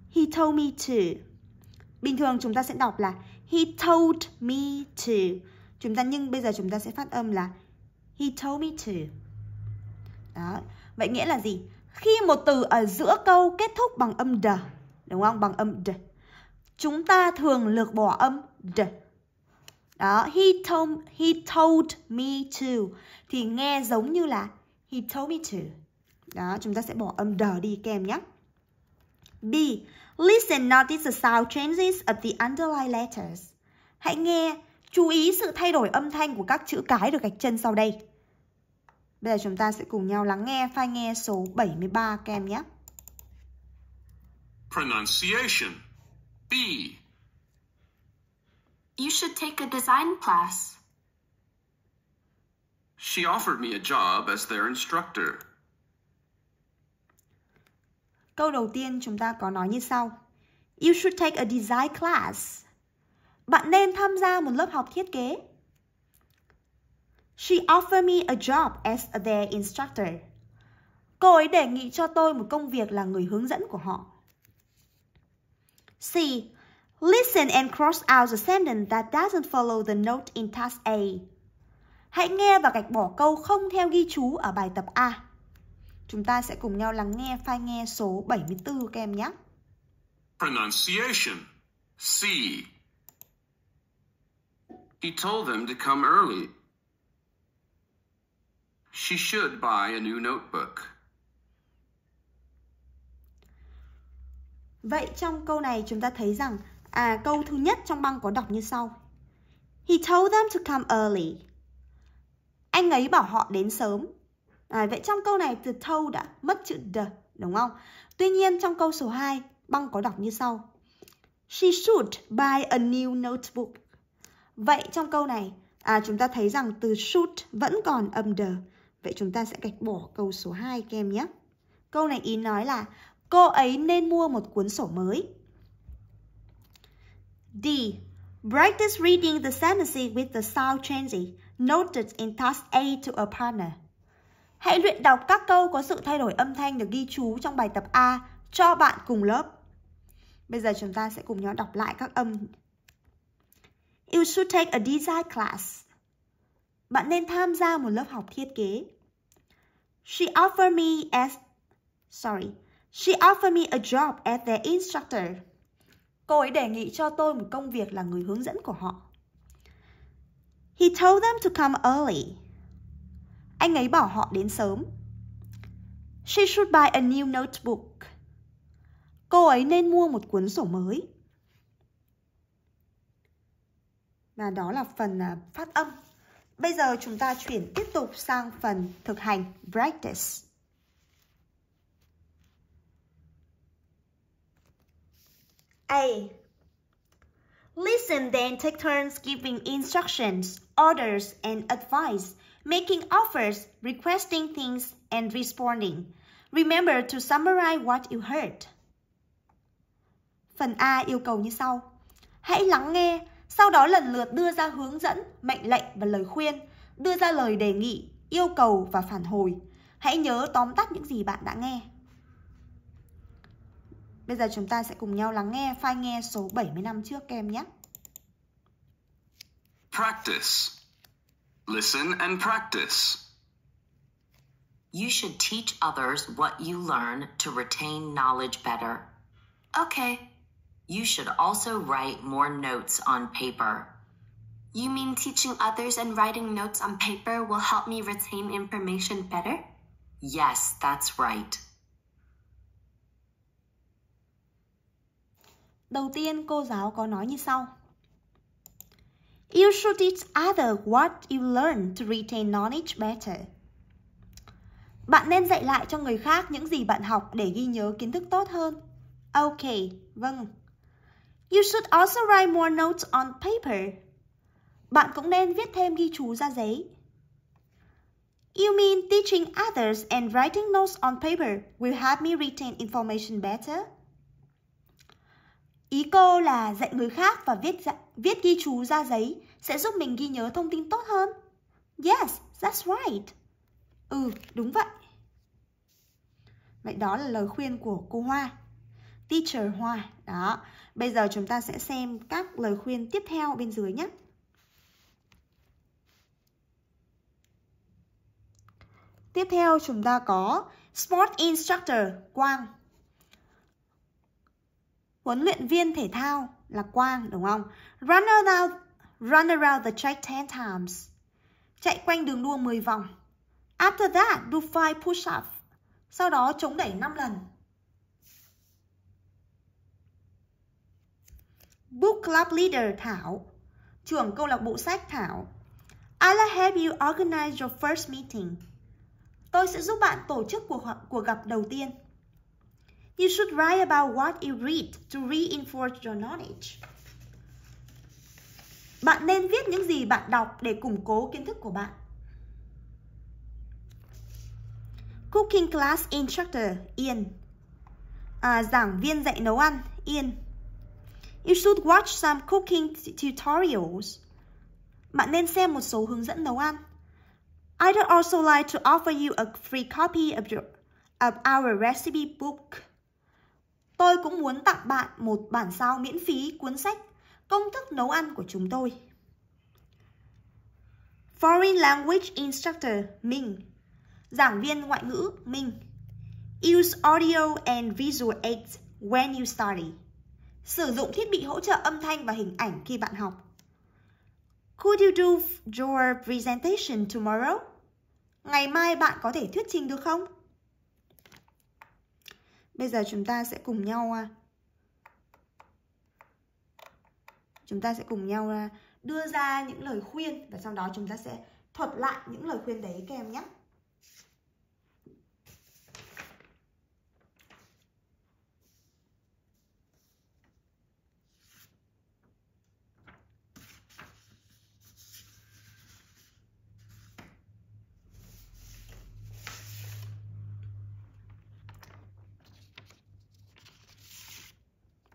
He told me to. Bình thường chúng ta sẽ đọc là He told me to. Chúng ta nhưng bây giờ chúng ta sẽ phát âm là He told me to. Đó. Vậy nghĩa là gì? Khi một từ ở giữa câu kết thúc bằng âm d đúng không? Bằng âm d. Chúng ta thường lược bỏ âm d. Đó, he told, he told me to thì nghe giống như là he told me to. Đó, chúng ta sẽ bỏ âm d đi kèm nhé. B. Listen notice the sound changes of the underlined letters. Hãy nghe, chú ý sự thay đổi âm thanh của các chữ cái được gạch chân sau đây. Bây giờ chúng ta sẽ cùng nhau lắng nghe file nghe số 73 các em nhé. Pronunciation. B. You should take a design class. She offered me a job as their instructor. Câu đầu tiên chúng ta có nói như sau. You should take a design class. Bạn nên tham gia một lớp học thiết kế. She offered me a job as their instructor. Cô ấy đề nghị cho tôi một công việc là người hướng dẫn của họ. C. Listen and cross out the sentence that doesn't follow the note in task A. Hãy nghe và gạch bỏ câu không theo ghi chú ở bài tập A. Chúng ta sẽ cùng nhau lắng nghe file nghe số 74 các em nhé. Pronunciation C. He told them to come early. She should buy a new notebook. Vậy trong câu này chúng ta thấy rằng à câu thứ nhất trong băng có đọc như sau. He told them to come early. Anh ấy bảo họ đến sớm. À, vậy trong câu này từ told đã mất chữ the, đúng không? Tuy nhiên trong câu số 2, băng có đọc như sau. She should buy a new notebook. Vậy trong câu này, à, chúng ta thấy rằng từ should vẫn còn âm the. Vậy chúng ta sẽ gạch bỏ câu số 2 kem nhé. Câu này ý nói là Cô ấy nên mua một cuốn sổ mới. D. Practice reading the sentences with the sound changes noted in task A to a partner. Hãy luyện đọc các câu có sự thay đổi âm thanh được ghi chú trong bài tập A cho bạn cùng lớp. Bây giờ chúng ta sẽ cùng nhau đọc lại các âm. You should take a design class. Bạn nên tham gia một lớp học thiết kế. She offered me as... Sorry. She offered me a job as their instructor. Cô ấy đề nghị cho tôi một công việc là người hướng dẫn của họ. He told them to come early. Anh ấy bảo họ đến sớm. She should buy a new notebook. Cô ấy nên mua một cuốn sổ mới. Và đó là phần à, phát âm. Bây giờ chúng ta chuyển tiếp tục sang phần thực hành practice. A. Listen then take turns giving instructions, orders, and advice, making offers, requesting things, and responding. Remember to summarize what you heard. Phần A yêu cầu như sau. Hãy lắng nghe, sau đó lần lượt đưa ra hướng dẫn, mệnh lệnh và lời khuyên, đưa ra lời đề nghị, yêu cầu và phản hồi. Hãy nhớ tóm tắt những gì bạn đã nghe. Bây giờ chúng ta sẽ cùng nhau lắng nghe file nghe số 75 trước kèm nhé. Practice. Listen and practice. You should teach others what you learn to retain knowledge better. Okay. You should also write more notes on paper. You mean teaching others and writing notes on paper will help me retain information better? Yes, that's right. Đầu tiên cô giáo có nói như sau. You should teach others what you learn to retain knowledge better. Bạn nên dạy lại cho người khác những gì bạn học để ghi nhớ kiến thức tốt hơn. Ok, vâng. You should also write more notes on paper. Bạn cũng nên viết thêm ghi chú ra giấy. You mean teaching others and writing notes on paper will help me retain information better? Ý cô là dạy người khác và viết dạ, viết ghi chú ra giấy sẽ giúp mình ghi nhớ thông tin tốt hơn. Yes, that's right. Ừ, đúng vậy. Vậy đó là lời khuyên của cô Hoa. Teacher Hoa. Đó. Bây giờ chúng ta sẽ xem các lời khuyên tiếp theo bên dưới nhé. Tiếp theo chúng ta có Sport Instructor Quang huấn luyện viên thể thao là Quang đúng không? Run around, run around the track 10 times. Chạy quanh đường đua 10 vòng. After that, do five push-ups. Sau đó chống đẩy 5 lần. Book club leader Thảo, trưởng câu lạc bộ sách Thảo. I'll help you organize your first meeting. Tôi sẽ giúp bạn tổ chức cuộc cuộc gặp đầu tiên. You should write about what you read to reinforce your knowledge. Bạn nên viết những gì bạn đọc để củng cố kiến thức của bạn. Cooking class instructor Ian à, Giảng viên dạy nấu ăn Ian You should watch some cooking tutorials. Bạn nên xem một số hướng dẫn nấu ăn. I'd also like to offer you a free copy of, your, of our recipe book. Tôi cũng muốn tặng bạn một bản sao miễn phí cuốn sách Công thức nấu ăn của chúng tôi. Foreign Language Instructor Minh Giảng viên ngoại ngữ Minh Use audio and visual aids when you study. Sử dụng thiết bị hỗ trợ âm thanh và hình ảnh khi bạn học. Could you do your presentation tomorrow? Ngày mai bạn có thể thuyết trình được không? Bây giờ chúng ta sẽ cùng nhau à, chúng ta sẽ cùng nhau à, đưa ra những lời khuyên và sau đó chúng ta sẽ thuật lại những lời khuyên đấy các em nhé.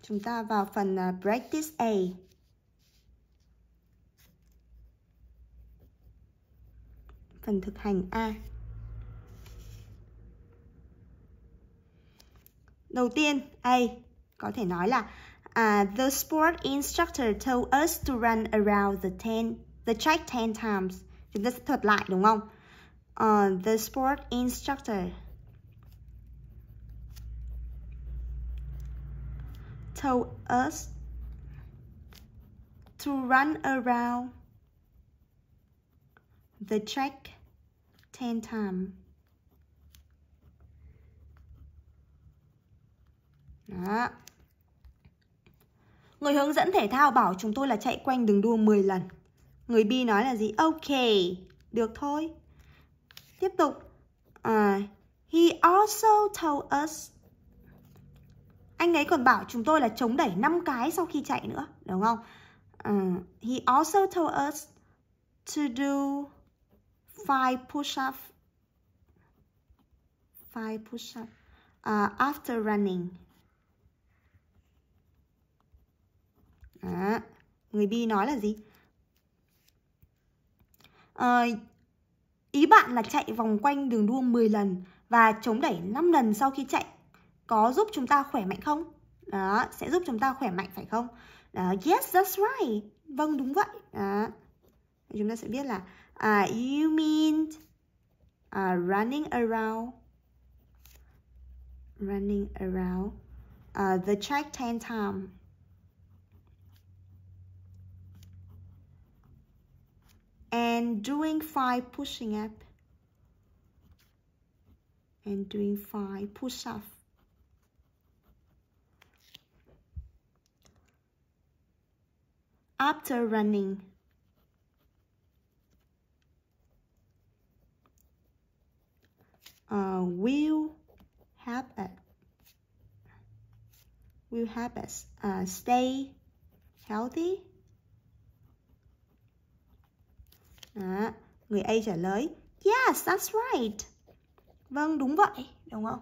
Chúng ta vào phần uh, Practice A. Phần thực hành A. Đầu tiên, A có thể nói là uh, The sport instructor told us to run around the, ten, the track 10 times. Chúng ta sẽ thuật lại đúng không? Uh, the sport instructor told us to run around the track 10 times. Đó. Người hướng dẫn thể thao bảo chúng tôi là chạy quanh đường đua 10 lần. Người B nói là gì? Ok, được thôi. Tiếp tục. Uh, he also told us anh ấy còn bảo chúng tôi là chống đẩy 5 cái sau khi chạy nữa, đúng không? Uh, he also told us to do five push-up five push-up uh, ờ, after running. À, người B nói là gì? À, ý bạn là chạy vòng quanh đường đua 10 lần và chống đẩy 5 lần sau khi chạy có giúp chúng ta khỏe mạnh không? Đó, sẽ giúp chúng ta khỏe mạnh phải không? Đó, yes, that's right. Vâng, đúng vậy. Đó. Chúng ta sẽ biết là uh, you mean uh, running around running around uh, the track 10 times. and doing five pushing up and doing five push up after running. Uh, will have a will help us uh, stay healthy. À, người A trả lời Yes, that's right. Vâng, đúng vậy, đúng không?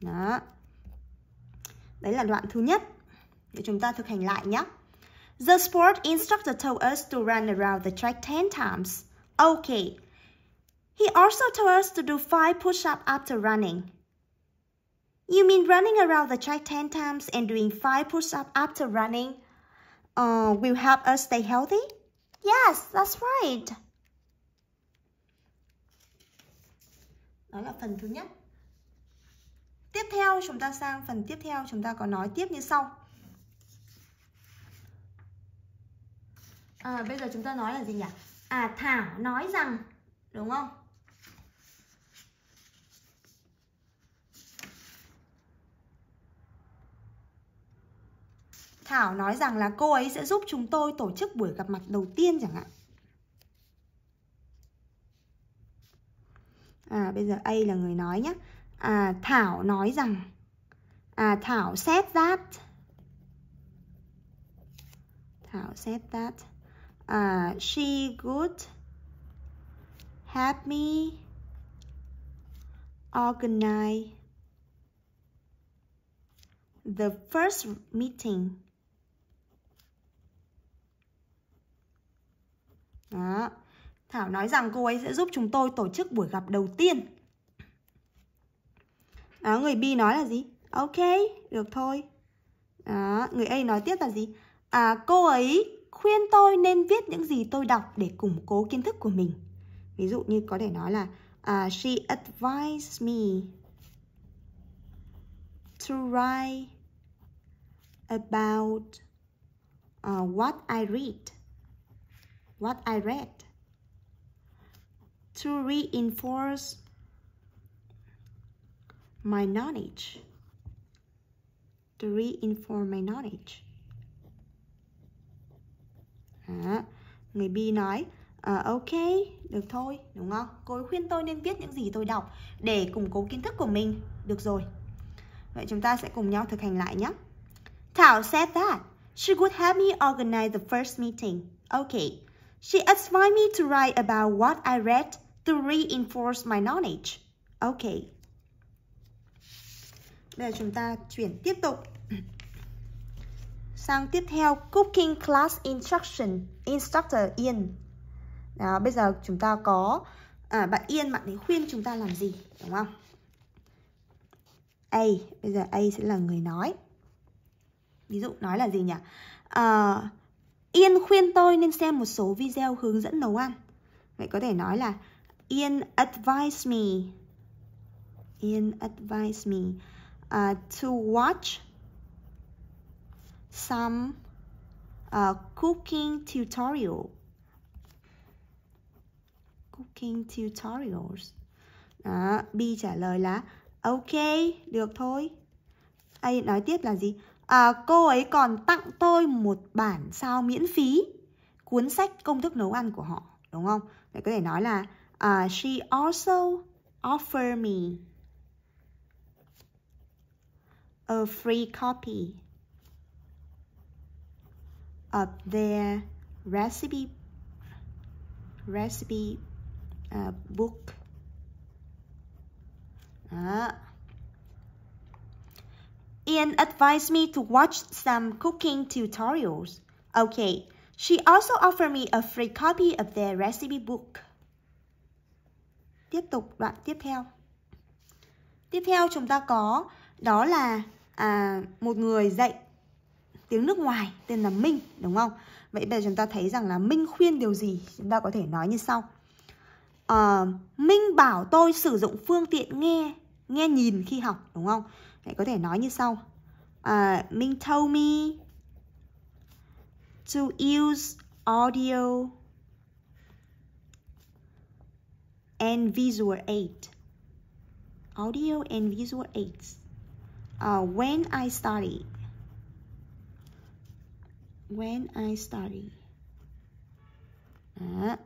Đó. Đấy là đoạn thứ nhất. Để chúng ta thực hành lại nhé. The sport instructor told us to run around the track 10 times. Okay. He also told us to do 5 push-ups after running. You mean running around the track 10 times and doing 5 push-ups after running uh, will help us stay healthy? Yes, that's right. Đó là phần thứ nhất. Tiếp theo chúng ta sang phần tiếp theo chúng ta có nói tiếp như sau. à, bây giờ chúng ta nói là gì nhỉ à thảo nói rằng đúng không Thảo nói rằng là cô ấy sẽ giúp chúng tôi tổ chức buổi gặp mặt đầu tiên chẳng hạn. À bây giờ A là người nói nhé. À Thảo nói rằng à Thảo said that Thảo said that à, she would help me organize the first meeting Đó. Thảo nói rằng cô ấy sẽ giúp chúng tôi tổ chức buổi gặp đầu tiên. Đó, người B nói là gì? Ok, được thôi. Đó, người A nói tiếp là gì? À, cô ấy khuyên tôi nên viết những gì tôi đọc để củng cố kiến thức của mình. Ví dụ như có thể nói là uh, she advised me to write about uh, what I read, what I read, to reinforce my knowledge, to reinforce my knowledge à, người B nói uh, ok được thôi đúng không cô ấy khuyên tôi nên viết những gì tôi đọc để củng cố kiến thức của mình được rồi vậy chúng ta sẽ cùng nhau thực hành lại nhé Thảo said that she would help me organize the first meeting okay she advised me to write about what I read to reinforce my knowledge okay bây giờ chúng ta chuyển tiếp tục sang tiếp theo cooking class instruction instructor Yên đó bây giờ chúng ta có à, bạn Yên bạn ấy khuyên chúng ta làm gì đúng không A bây giờ A sẽ là người nói ví dụ nói là gì nhỉ à, Yên khuyên tôi nên xem một số video hướng dẫn nấu ăn vậy có thể nói là Yên advise me Yên advise me uh, to watch some uh, cooking tutorial cooking tutorials đó B trả lời là ok được thôi Ai nói tiếp là gì à, cô ấy còn tặng tôi một bản sao miễn phí cuốn sách công thức nấu ăn của họ đúng không để có thể nói là uh, she also offer me a free copy of their recipe recipe uh, book Đó. Ah. Ian advised me to watch some cooking tutorials. Okay, she also offered me a free copy of their recipe book. Tiếp tục đoạn tiếp theo. Tiếp theo chúng ta có đó là à, một người dạy tiếng nước ngoài tên là Minh đúng không? Vậy bây giờ chúng ta thấy rằng là Minh khuyên điều gì? Chúng ta có thể nói như sau. À, Minh bảo tôi sử dụng phương tiện nghe, nghe nhìn khi học đúng không? Vậy có thể nói như sau. À, Minh told me to use audio and visual aid. Audio and visual aids uh, when I study. When I study. Đó.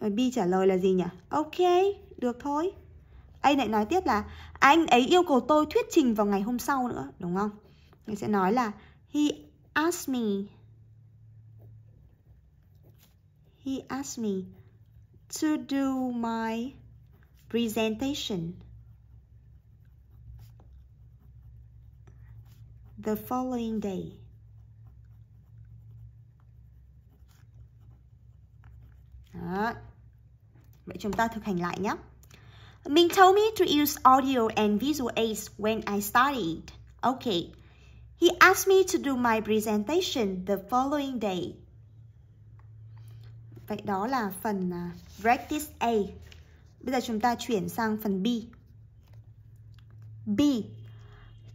Rồi B trả lời là gì nhỉ? Ok, được thôi. Anh lại nói tiếp là anh ấy yêu cầu tôi thuyết trình vào ngày hôm sau nữa, đúng không? Mình sẽ nói là he asked me. He asked me to do my presentation. The following day. Đó. Vậy chúng ta thực hành lại nhé. Minh told me to use audio and visual aids when I studied. Okay. He asked me to do my presentation the following day. Vậy đó là phần uh, practice A. Bây giờ chúng ta chuyển sang phần B. B.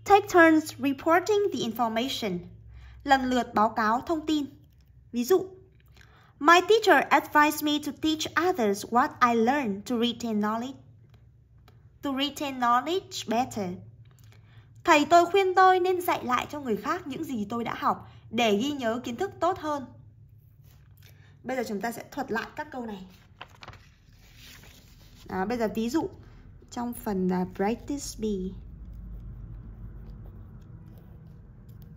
Take turns reporting the information. Lần lượt báo cáo thông tin. Ví dụ, My teacher advised me to teach others what I learned to retain knowledge. To retain knowledge better. Thầy tôi khuyên tôi nên dạy lại cho người khác những gì tôi đã học để ghi nhớ kiến thức tốt hơn. Bây giờ chúng ta sẽ thuật lại các câu này. À, bây giờ ví dụ trong phần là practice B.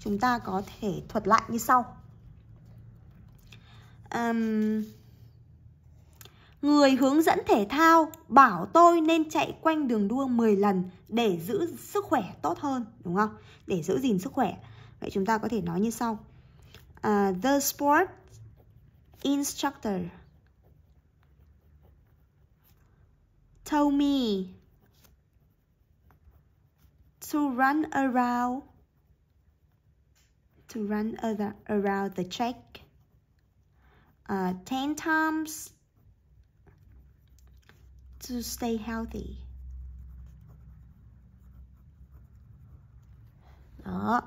Chúng ta có thể thuật lại như sau um, Người hướng dẫn thể thao bảo tôi nên chạy quanh đường đua 10 lần để giữ sức khỏe tốt hơn, đúng không? Để giữ gìn sức khỏe. Vậy chúng ta có thể nói như sau. Uh, the sport instructor told me to run around to run around the track uh, à, 10 times to stay healthy. Đó.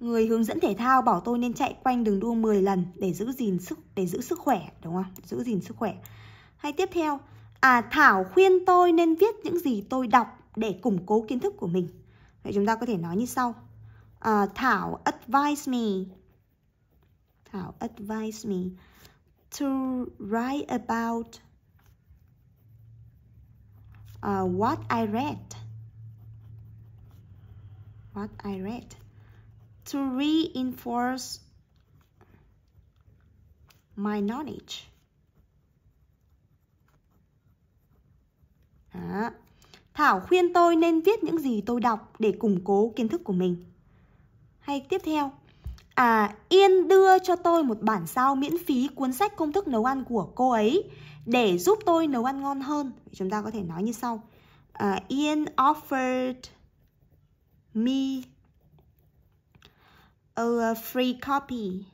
Người hướng dẫn thể thao bảo tôi nên chạy quanh đường đua 10 lần để giữ gìn sức để giữ sức khỏe đúng không? Giữ gìn sức khỏe. Hay tiếp theo, à Thảo khuyên tôi nên viết những gì tôi đọc để củng cố kiến thức của mình. Vậy chúng ta có thể nói như sau. À, Thảo advise me Thảo advise me to write about uh, what I read. What I read. To reinforce my knowledge. Đó. Thảo khuyên tôi nên viết những gì tôi đọc để củng cố kiến thức của mình. Hay tiếp theo, À, Yên đưa cho tôi một bản sao miễn phí cuốn sách công thức nấu ăn của cô ấy để giúp tôi nấu ăn ngon hơn. Chúng ta có thể nói như sau. À, Yên offered me a free copy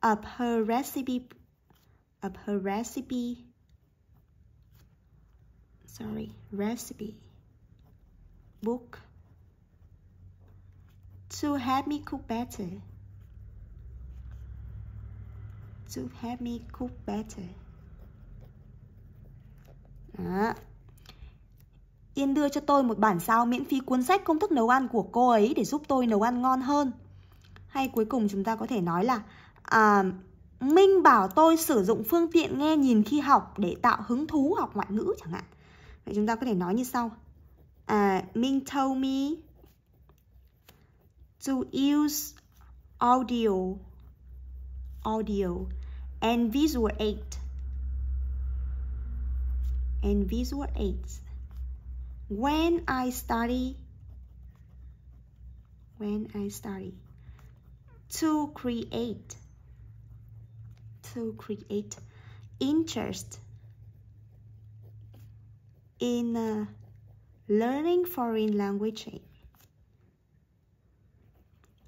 of her recipe of her recipe sorry recipe book to help me cook better to help me cook better Đó. Yên đưa cho tôi một bản sao miễn phí cuốn sách công thức nấu ăn của cô ấy để giúp tôi nấu ăn ngon hơn hay cuối cùng chúng ta có thể nói là à, Minh bảo tôi sử dụng phương tiện nghe nhìn khi học để tạo hứng thú học ngoại ngữ chẳng hạn. Vậy chúng ta có thể nói như sau. Uh, Minh told me to use audio, audio, and visual aid, and visual aids. When I study, when I study, to create, to create interest in uh, learning foreign language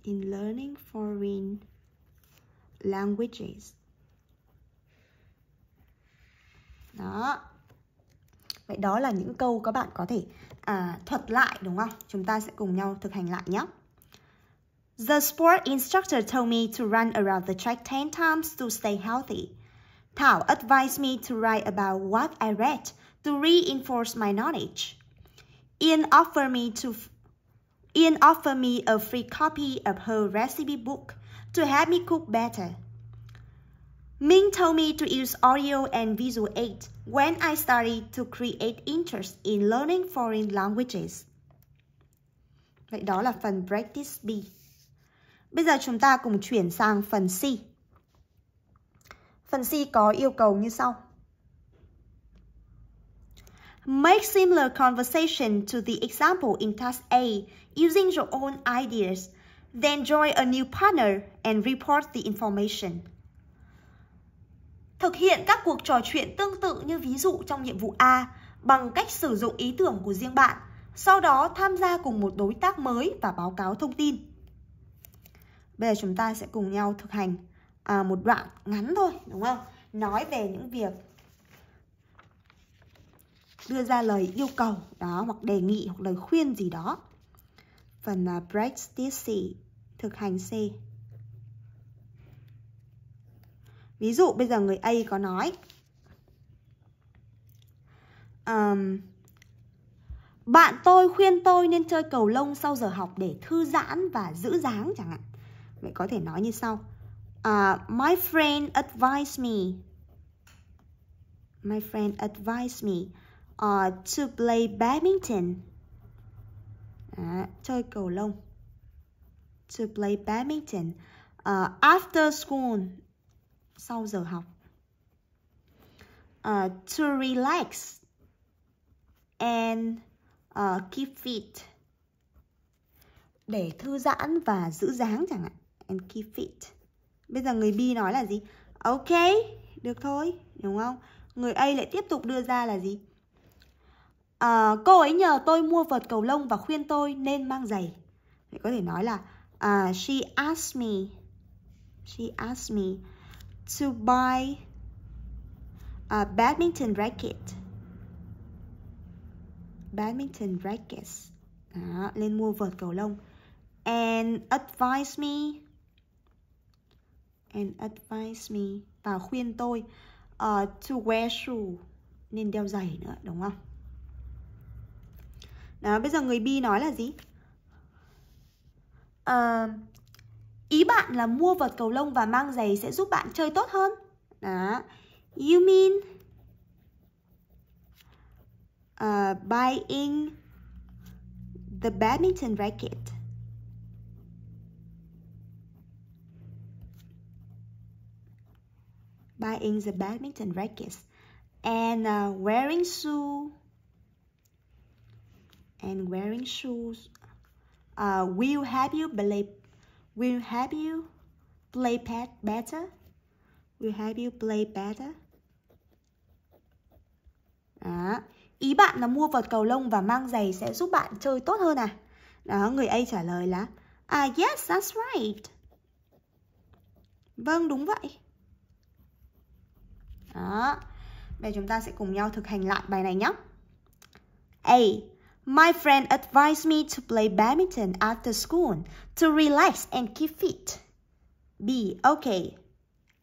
in learning foreign languages. Đó. Vậy đó là những câu các bạn có thể à, thuật lại đúng không? Chúng ta sẽ cùng nhau thực hành lại nhé. The sport instructor told me to run around the track 10 times to stay healthy. Thảo advised me to write about what I read to reinforce my knowledge. Ian offered me to Ian offered me a free copy of her recipe book to help me cook better. Ming told me to use audio and visual aid when I started to create interest in learning foreign languages. Vậy đó là phần practice B. Bây giờ chúng ta cùng chuyển sang phần C. Phần C có yêu cầu như sau. Make similar conversation to the example in task A using your own ideas. Then join a new partner and report the information. Thực hiện các cuộc trò chuyện tương tự như ví dụ trong nhiệm vụ A bằng cách sử dụng ý tưởng của riêng bạn, sau đó tham gia cùng một đối tác mới và báo cáo thông tin. Bây giờ chúng ta sẽ cùng nhau thực hành à, một đoạn ngắn thôi, đúng không? Nói về những việc đưa ra lời yêu cầu đó hoặc đề nghị hoặc lời khuyên gì đó phần uh, à, practice thực hành C ví dụ bây giờ người A có nói um, bạn tôi khuyên tôi nên chơi cầu lông sau giờ học để thư giãn và giữ dáng chẳng hạn vậy có thể nói như sau uh, my friend advised me my friend advised me uh, to play badminton à, chơi cầu lông to play badminton uh, after school sau giờ học uh, to relax and uh, keep fit để thư giãn và giữ dáng chẳng hạn and keep fit bây giờ người B nói là gì ok được thôi đúng không người A lại tiếp tục đưa ra là gì à, cô ấy nhờ tôi mua vợt cầu lông và khuyên tôi nên mang giày mình có thể nói là uh, she asked me she asked me to buy a badminton racket badminton rackets Đó, lên mua vợt cầu lông and advise me and advise me và khuyên tôi uh, to wear shoe nên đeo giày nữa đúng không đó, bây giờ người bi nói là gì? À, ý bạn là mua vật cầu lông và mang giày sẽ giúp bạn chơi tốt hơn. Đó. You mean uh, buying the badminton racket. Buying the badminton racket and uh, wearing shoe and wearing shoes uh, will help you play will help you play better will help you play better đó. ý bạn là mua vật cầu lông và mang giày sẽ giúp bạn chơi tốt hơn à đó người A trả lời là Ah uh, yes that's right vâng đúng vậy đó bây giờ chúng ta sẽ cùng nhau thực hành lại bài này nhé A My friend advised me to play badminton after school to relax and keep fit. B. Okay.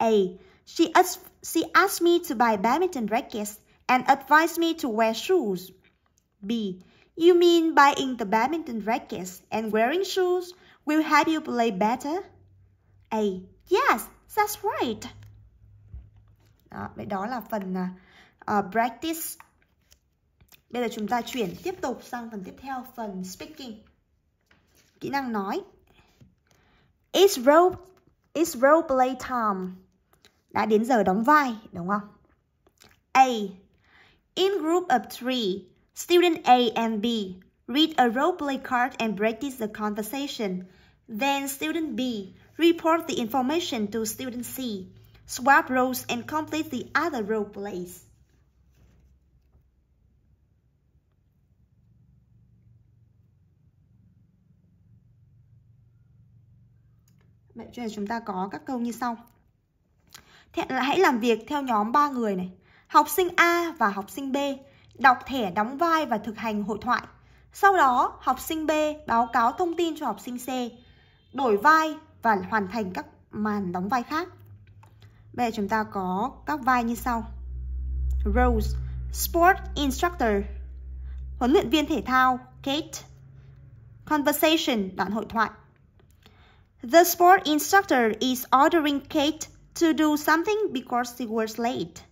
A. She asked, she asked me to buy badminton rackets and advised me to wear shoes. B. You mean buying the badminton rackets and wearing shoes will help you play better? A. Yes, that's right. Đó, vậy đó là phần uh, practice Bây giờ chúng ta chuyển tiếp tục sang phần tiếp theo, phần speaking. Kỹ năng nói. It's role, it's role play time. Đã đến giờ đóng vai, đúng không? A. In group of three, student A and B read a role play card and practice the conversation. Then student B report the information to student C. Swap roles and complete the other role plays. Vậy cho nên chúng ta có các câu như sau. Thế là hãy làm việc theo nhóm 3 người này. Học sinh A và học sinh B đọc thẻ đóng vai và thực hành hội thoại. Sau đó, học sinh B báo cáo thông tin cho học sinh C, đổi vai và hoàn thành các màn đóng vai khác. Bây giờ chúng ta có các vai như sau. Rose, Sport Instructor, huấn luyện viên thể thao, Kate, Conversation, đoạn hội thoại, The sport instructor is ordering Kate to do something because she was late.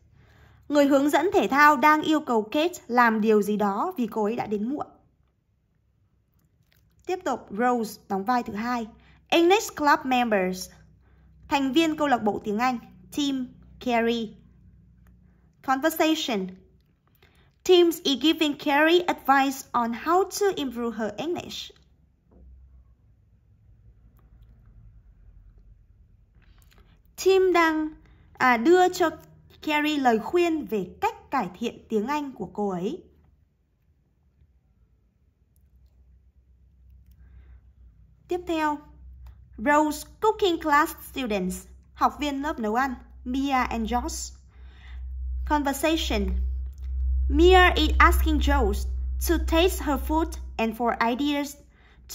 Người hướng dẫn thể thao đang yêu cầu Kate làm điều gì đó vì cô ấy đã đến muộn. Tiếp tục, Rose đóng vai thứ hai. English Club Members Thành viên câu lạc bộ tiếng Anh Team Carrie Conversation Teams is giving Carrie advice on how to improve her English. Tim đang à, đưa cho Carrie lời khuyên về cách cải thiện tiếng Anh của cô ấy. Tiếp theo, Rose Cooking Class Students, học viên lớp nấu ăn, Mia and Josh. Conversation Mia is asking Josh to taste her food and for ideas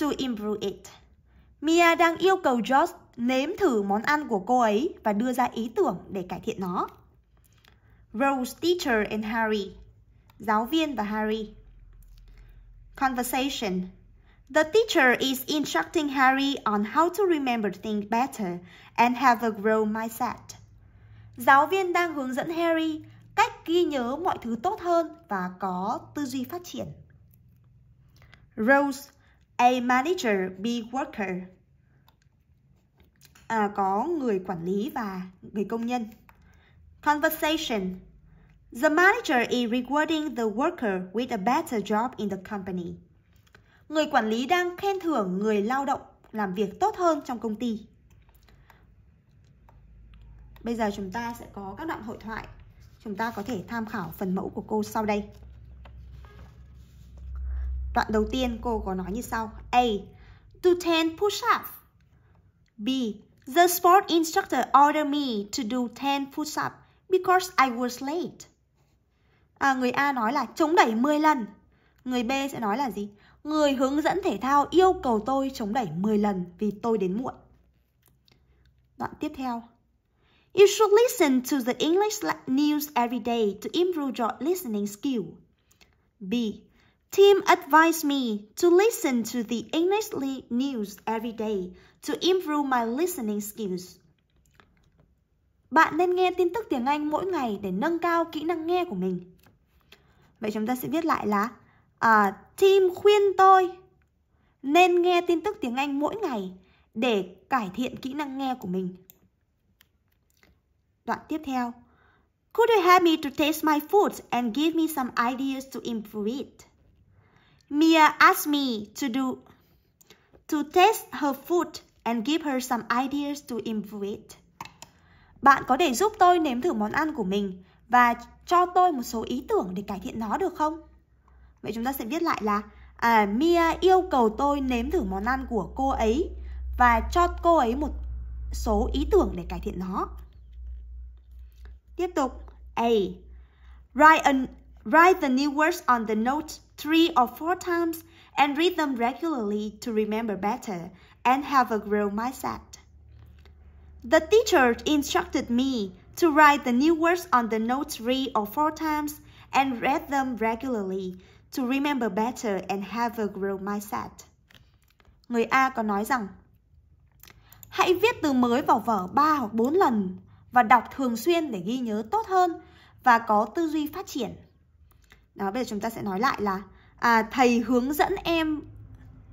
to improve it. Mia đang yêu cầu Josh nếm thử món ăn của cô ấy và đưa ra ý tưởng để cải thiện nó. Rose teacher and Harry. Giáo viên và Harry. Conversation. The teacher is instructing Harry on how to remember things better and have a growth mindset. Giáo viên đang hướng dẫn Harry cách ghi nhớ mọi thứ tốt hơn và có tư duy phát triển. Rose, a manager, be worker à, có người quản lý và người công nhân. Conversation. The manager is rewarding the worker with a better job in the company. Người quản lý đang khen thưởng người lao động làm việc tốt hơn trong công ty. Bây giờ chúng ta sẽ có các đoạn hội thoại. Chúng ta có thể tham khảo phần mẫu của cô sau đây. Đoạn đầu tiên cô có nói như sau. A. Do 10 push-ups. B. The sport instructor ordered me to do 10 push ups because I was late. À, người A nói là chống đẩy 10 lần. Người B sẽ nói là gì? Người hướng dẫn thể thao yêu cầu tôi chống đẩy 10 lần vì tôi đến muộn. Đoạn tiếp theo. You should listen to the English news every day to improve your listening skill. B. Tim advised me to listen to the English news every day to improve my listening skills. Bạn nên nghe tin tức tiếng Anh mỗi ngày để nâng cao kỹ năng nghe của mình. Vậy chúng ta sẽ viết lại là uh, à, Tim khuyên tôi nên nghe tin tức tiếng Anh mỗi ngày để cải thiện kỹ năng nghe của mình. Đoạn tiếp theo. Could you help me to taste my food and give me some ideas to improve it? Mia asked me to do to test her food and give her some ideas to improve it. Bạn có thể giúp tôi nếm thử món ăn của mình và cho tôi một số ý tưởng để cải thiện nó được không? Vậy chúng ta sẽ viết lại là à, Mia yêu cầu tôi nếm thử món ăn của cô ấy và cho cô ấy một số ý tưởng để cải thiện nó. Tiếp tục. A. Write, an, write the new words on the note three or four times and read them regularly to remember better and have a growth mindset. The teacher instructed me to write the new words on the note three or four times and read them regularly to remember better and have a growth mindset. Người A còn nói rằng Hãy viết từ mới vào vở 3 hoặc 4 lần và đọc thường xuyên để ghi nhớ tốt hơn và có tư duy phát triển. đó bây giờ chúng ta sẽ nói lại là à, thầy hướng dẫn em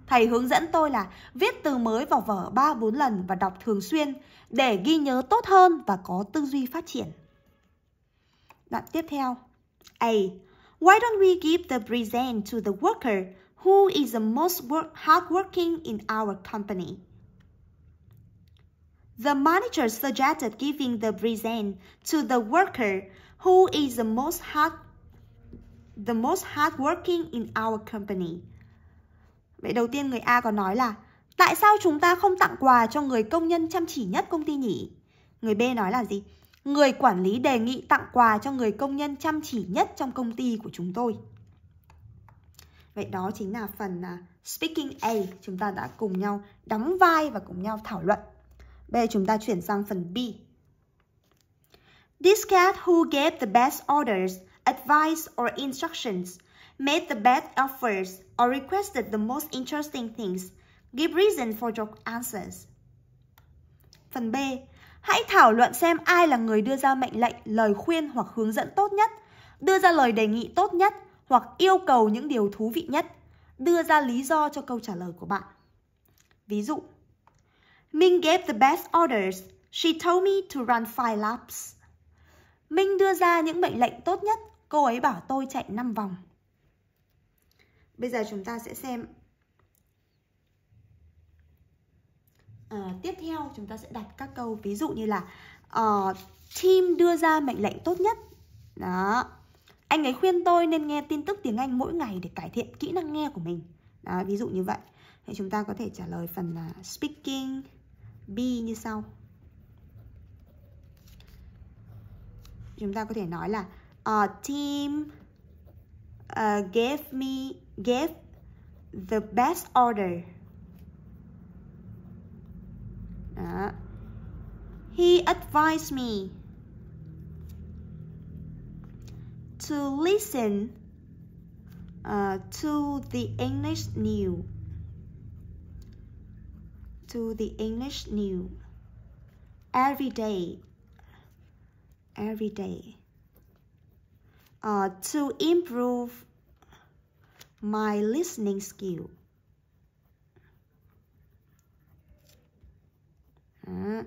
thầy hướng dẫn tôi là viết từ mới vào vở 3 4 lần và đọc thường xuyên để ghi nhớ tốt hơn và có tư duy phát triển. Đoạn tiếp theo. A. Why don't we give the present to the worker who is the most work, hardworking in our company? The manager suggested giving the present to the worker who is the most hard the most hardworking in our company. Vậy đầu tiên người A có nói là Tại sao chúng ta không tặng quà cho người công nhân chăm chỉ nhất công ty nhỉ? Người B nói là gì? Người quản lý đề nghị tặng quà cho người công nhân chăm chỉ nhất trong công ty của chúng tôi. Vậy đó chính là phần à, Speaking A chúng ta đã cùng nhau đóng vai và cùng nhau thảo luận. Bây giờ chúng ta chuyển sang phần B. This cat who gave the best orders advice or instructions, made the best offers, or requested the most interesting things. Give reason for your answers. Phần B. Hãy thảo luận xem ai là người đưa ra mệnh lệnh, lời khuyên hoặc hướng dẫn tốt nhất, đưa ra lời đề nghị tốt nhất hoặc yêu cầu những điều thú vị nhất. Đưa ra lý do cho câu trả lời của bạn. Ví dụ, Minh gave the best orders. She told me to run five laps. Minh đưa ra những mệnh lệnh tốt nhất Cô ấy bảo tôi chạy 5 vòng. Bây giờ chúng ta sẽ xem à, Tiếp theo chúng ta sẽ đặt các câu ví dụ như là uh, ờ, Tim đưa ra mệnh lệnh tốt nhất Đó Anh ấy khuyên tôi nên nghe tin tức tiếng Anh mỗi ngày để cải thiện kỹ năng nghe của mình Đó, ví dụ như vậy Thì chúng ta có thể trả lời phần là speaking B như sau Chúng ta có thể nói là Our team uh, gave me gave the best order. Uh, he advised me to listen uh, to the English new To the English new every day. Every day. uh, to improve my listening skill. Đấy.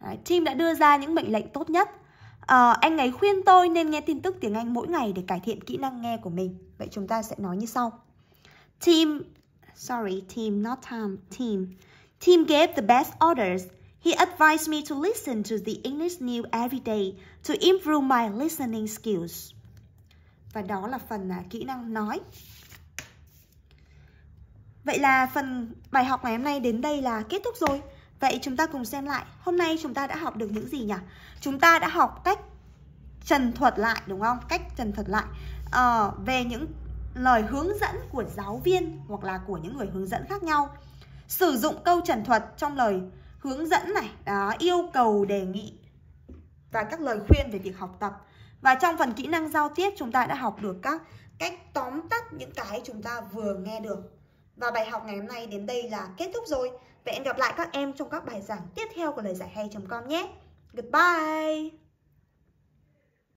Đấy, đã đưa ra những mệnh lệnh tốt nhất. À, anh ấy khuyên tôi nên nghe tin tức tiếng Anh mỗi ngày để cải thiện kỹ năng nghe của mình. Vậy chúng ta sẽ nói như sau. Team, sorry, team, not Tom, team. Team gave the best orders He advised me to listen to the English news every day to improve my listening skills. Và đó là phần uh, kỹ năng nói. Vậy là phần bài học ngày hôm nay đến đây là kết thúc rồi. Vậy chúng ta cùng xem lại. Hôm nay chúng ta đã học được những gì nhỉ? Chúng ta đã học cách trần thuật lại đúng không? Cách trần thuật lại uh, về những lời hướng dẫn của giáo viên hoặc là của những người hướng dẫn khác nhau. Sử dụng câu trần thuật trong lời hướng dẫn này, đó, yêu cầu đề nghị và các lời khuyên về việc học tập. Và trong phần kỹ năng giao tiếp chúng ta đã học được các cách tóm tắt những cái chúng ta vừa nghe được. Và bài học ngày hôm nay đến đây là kết thúc rồi. Vậy hẹn gặp lại các em trong các bài giảng tiếp theo của lời giải hay.com nhé. Goodbye!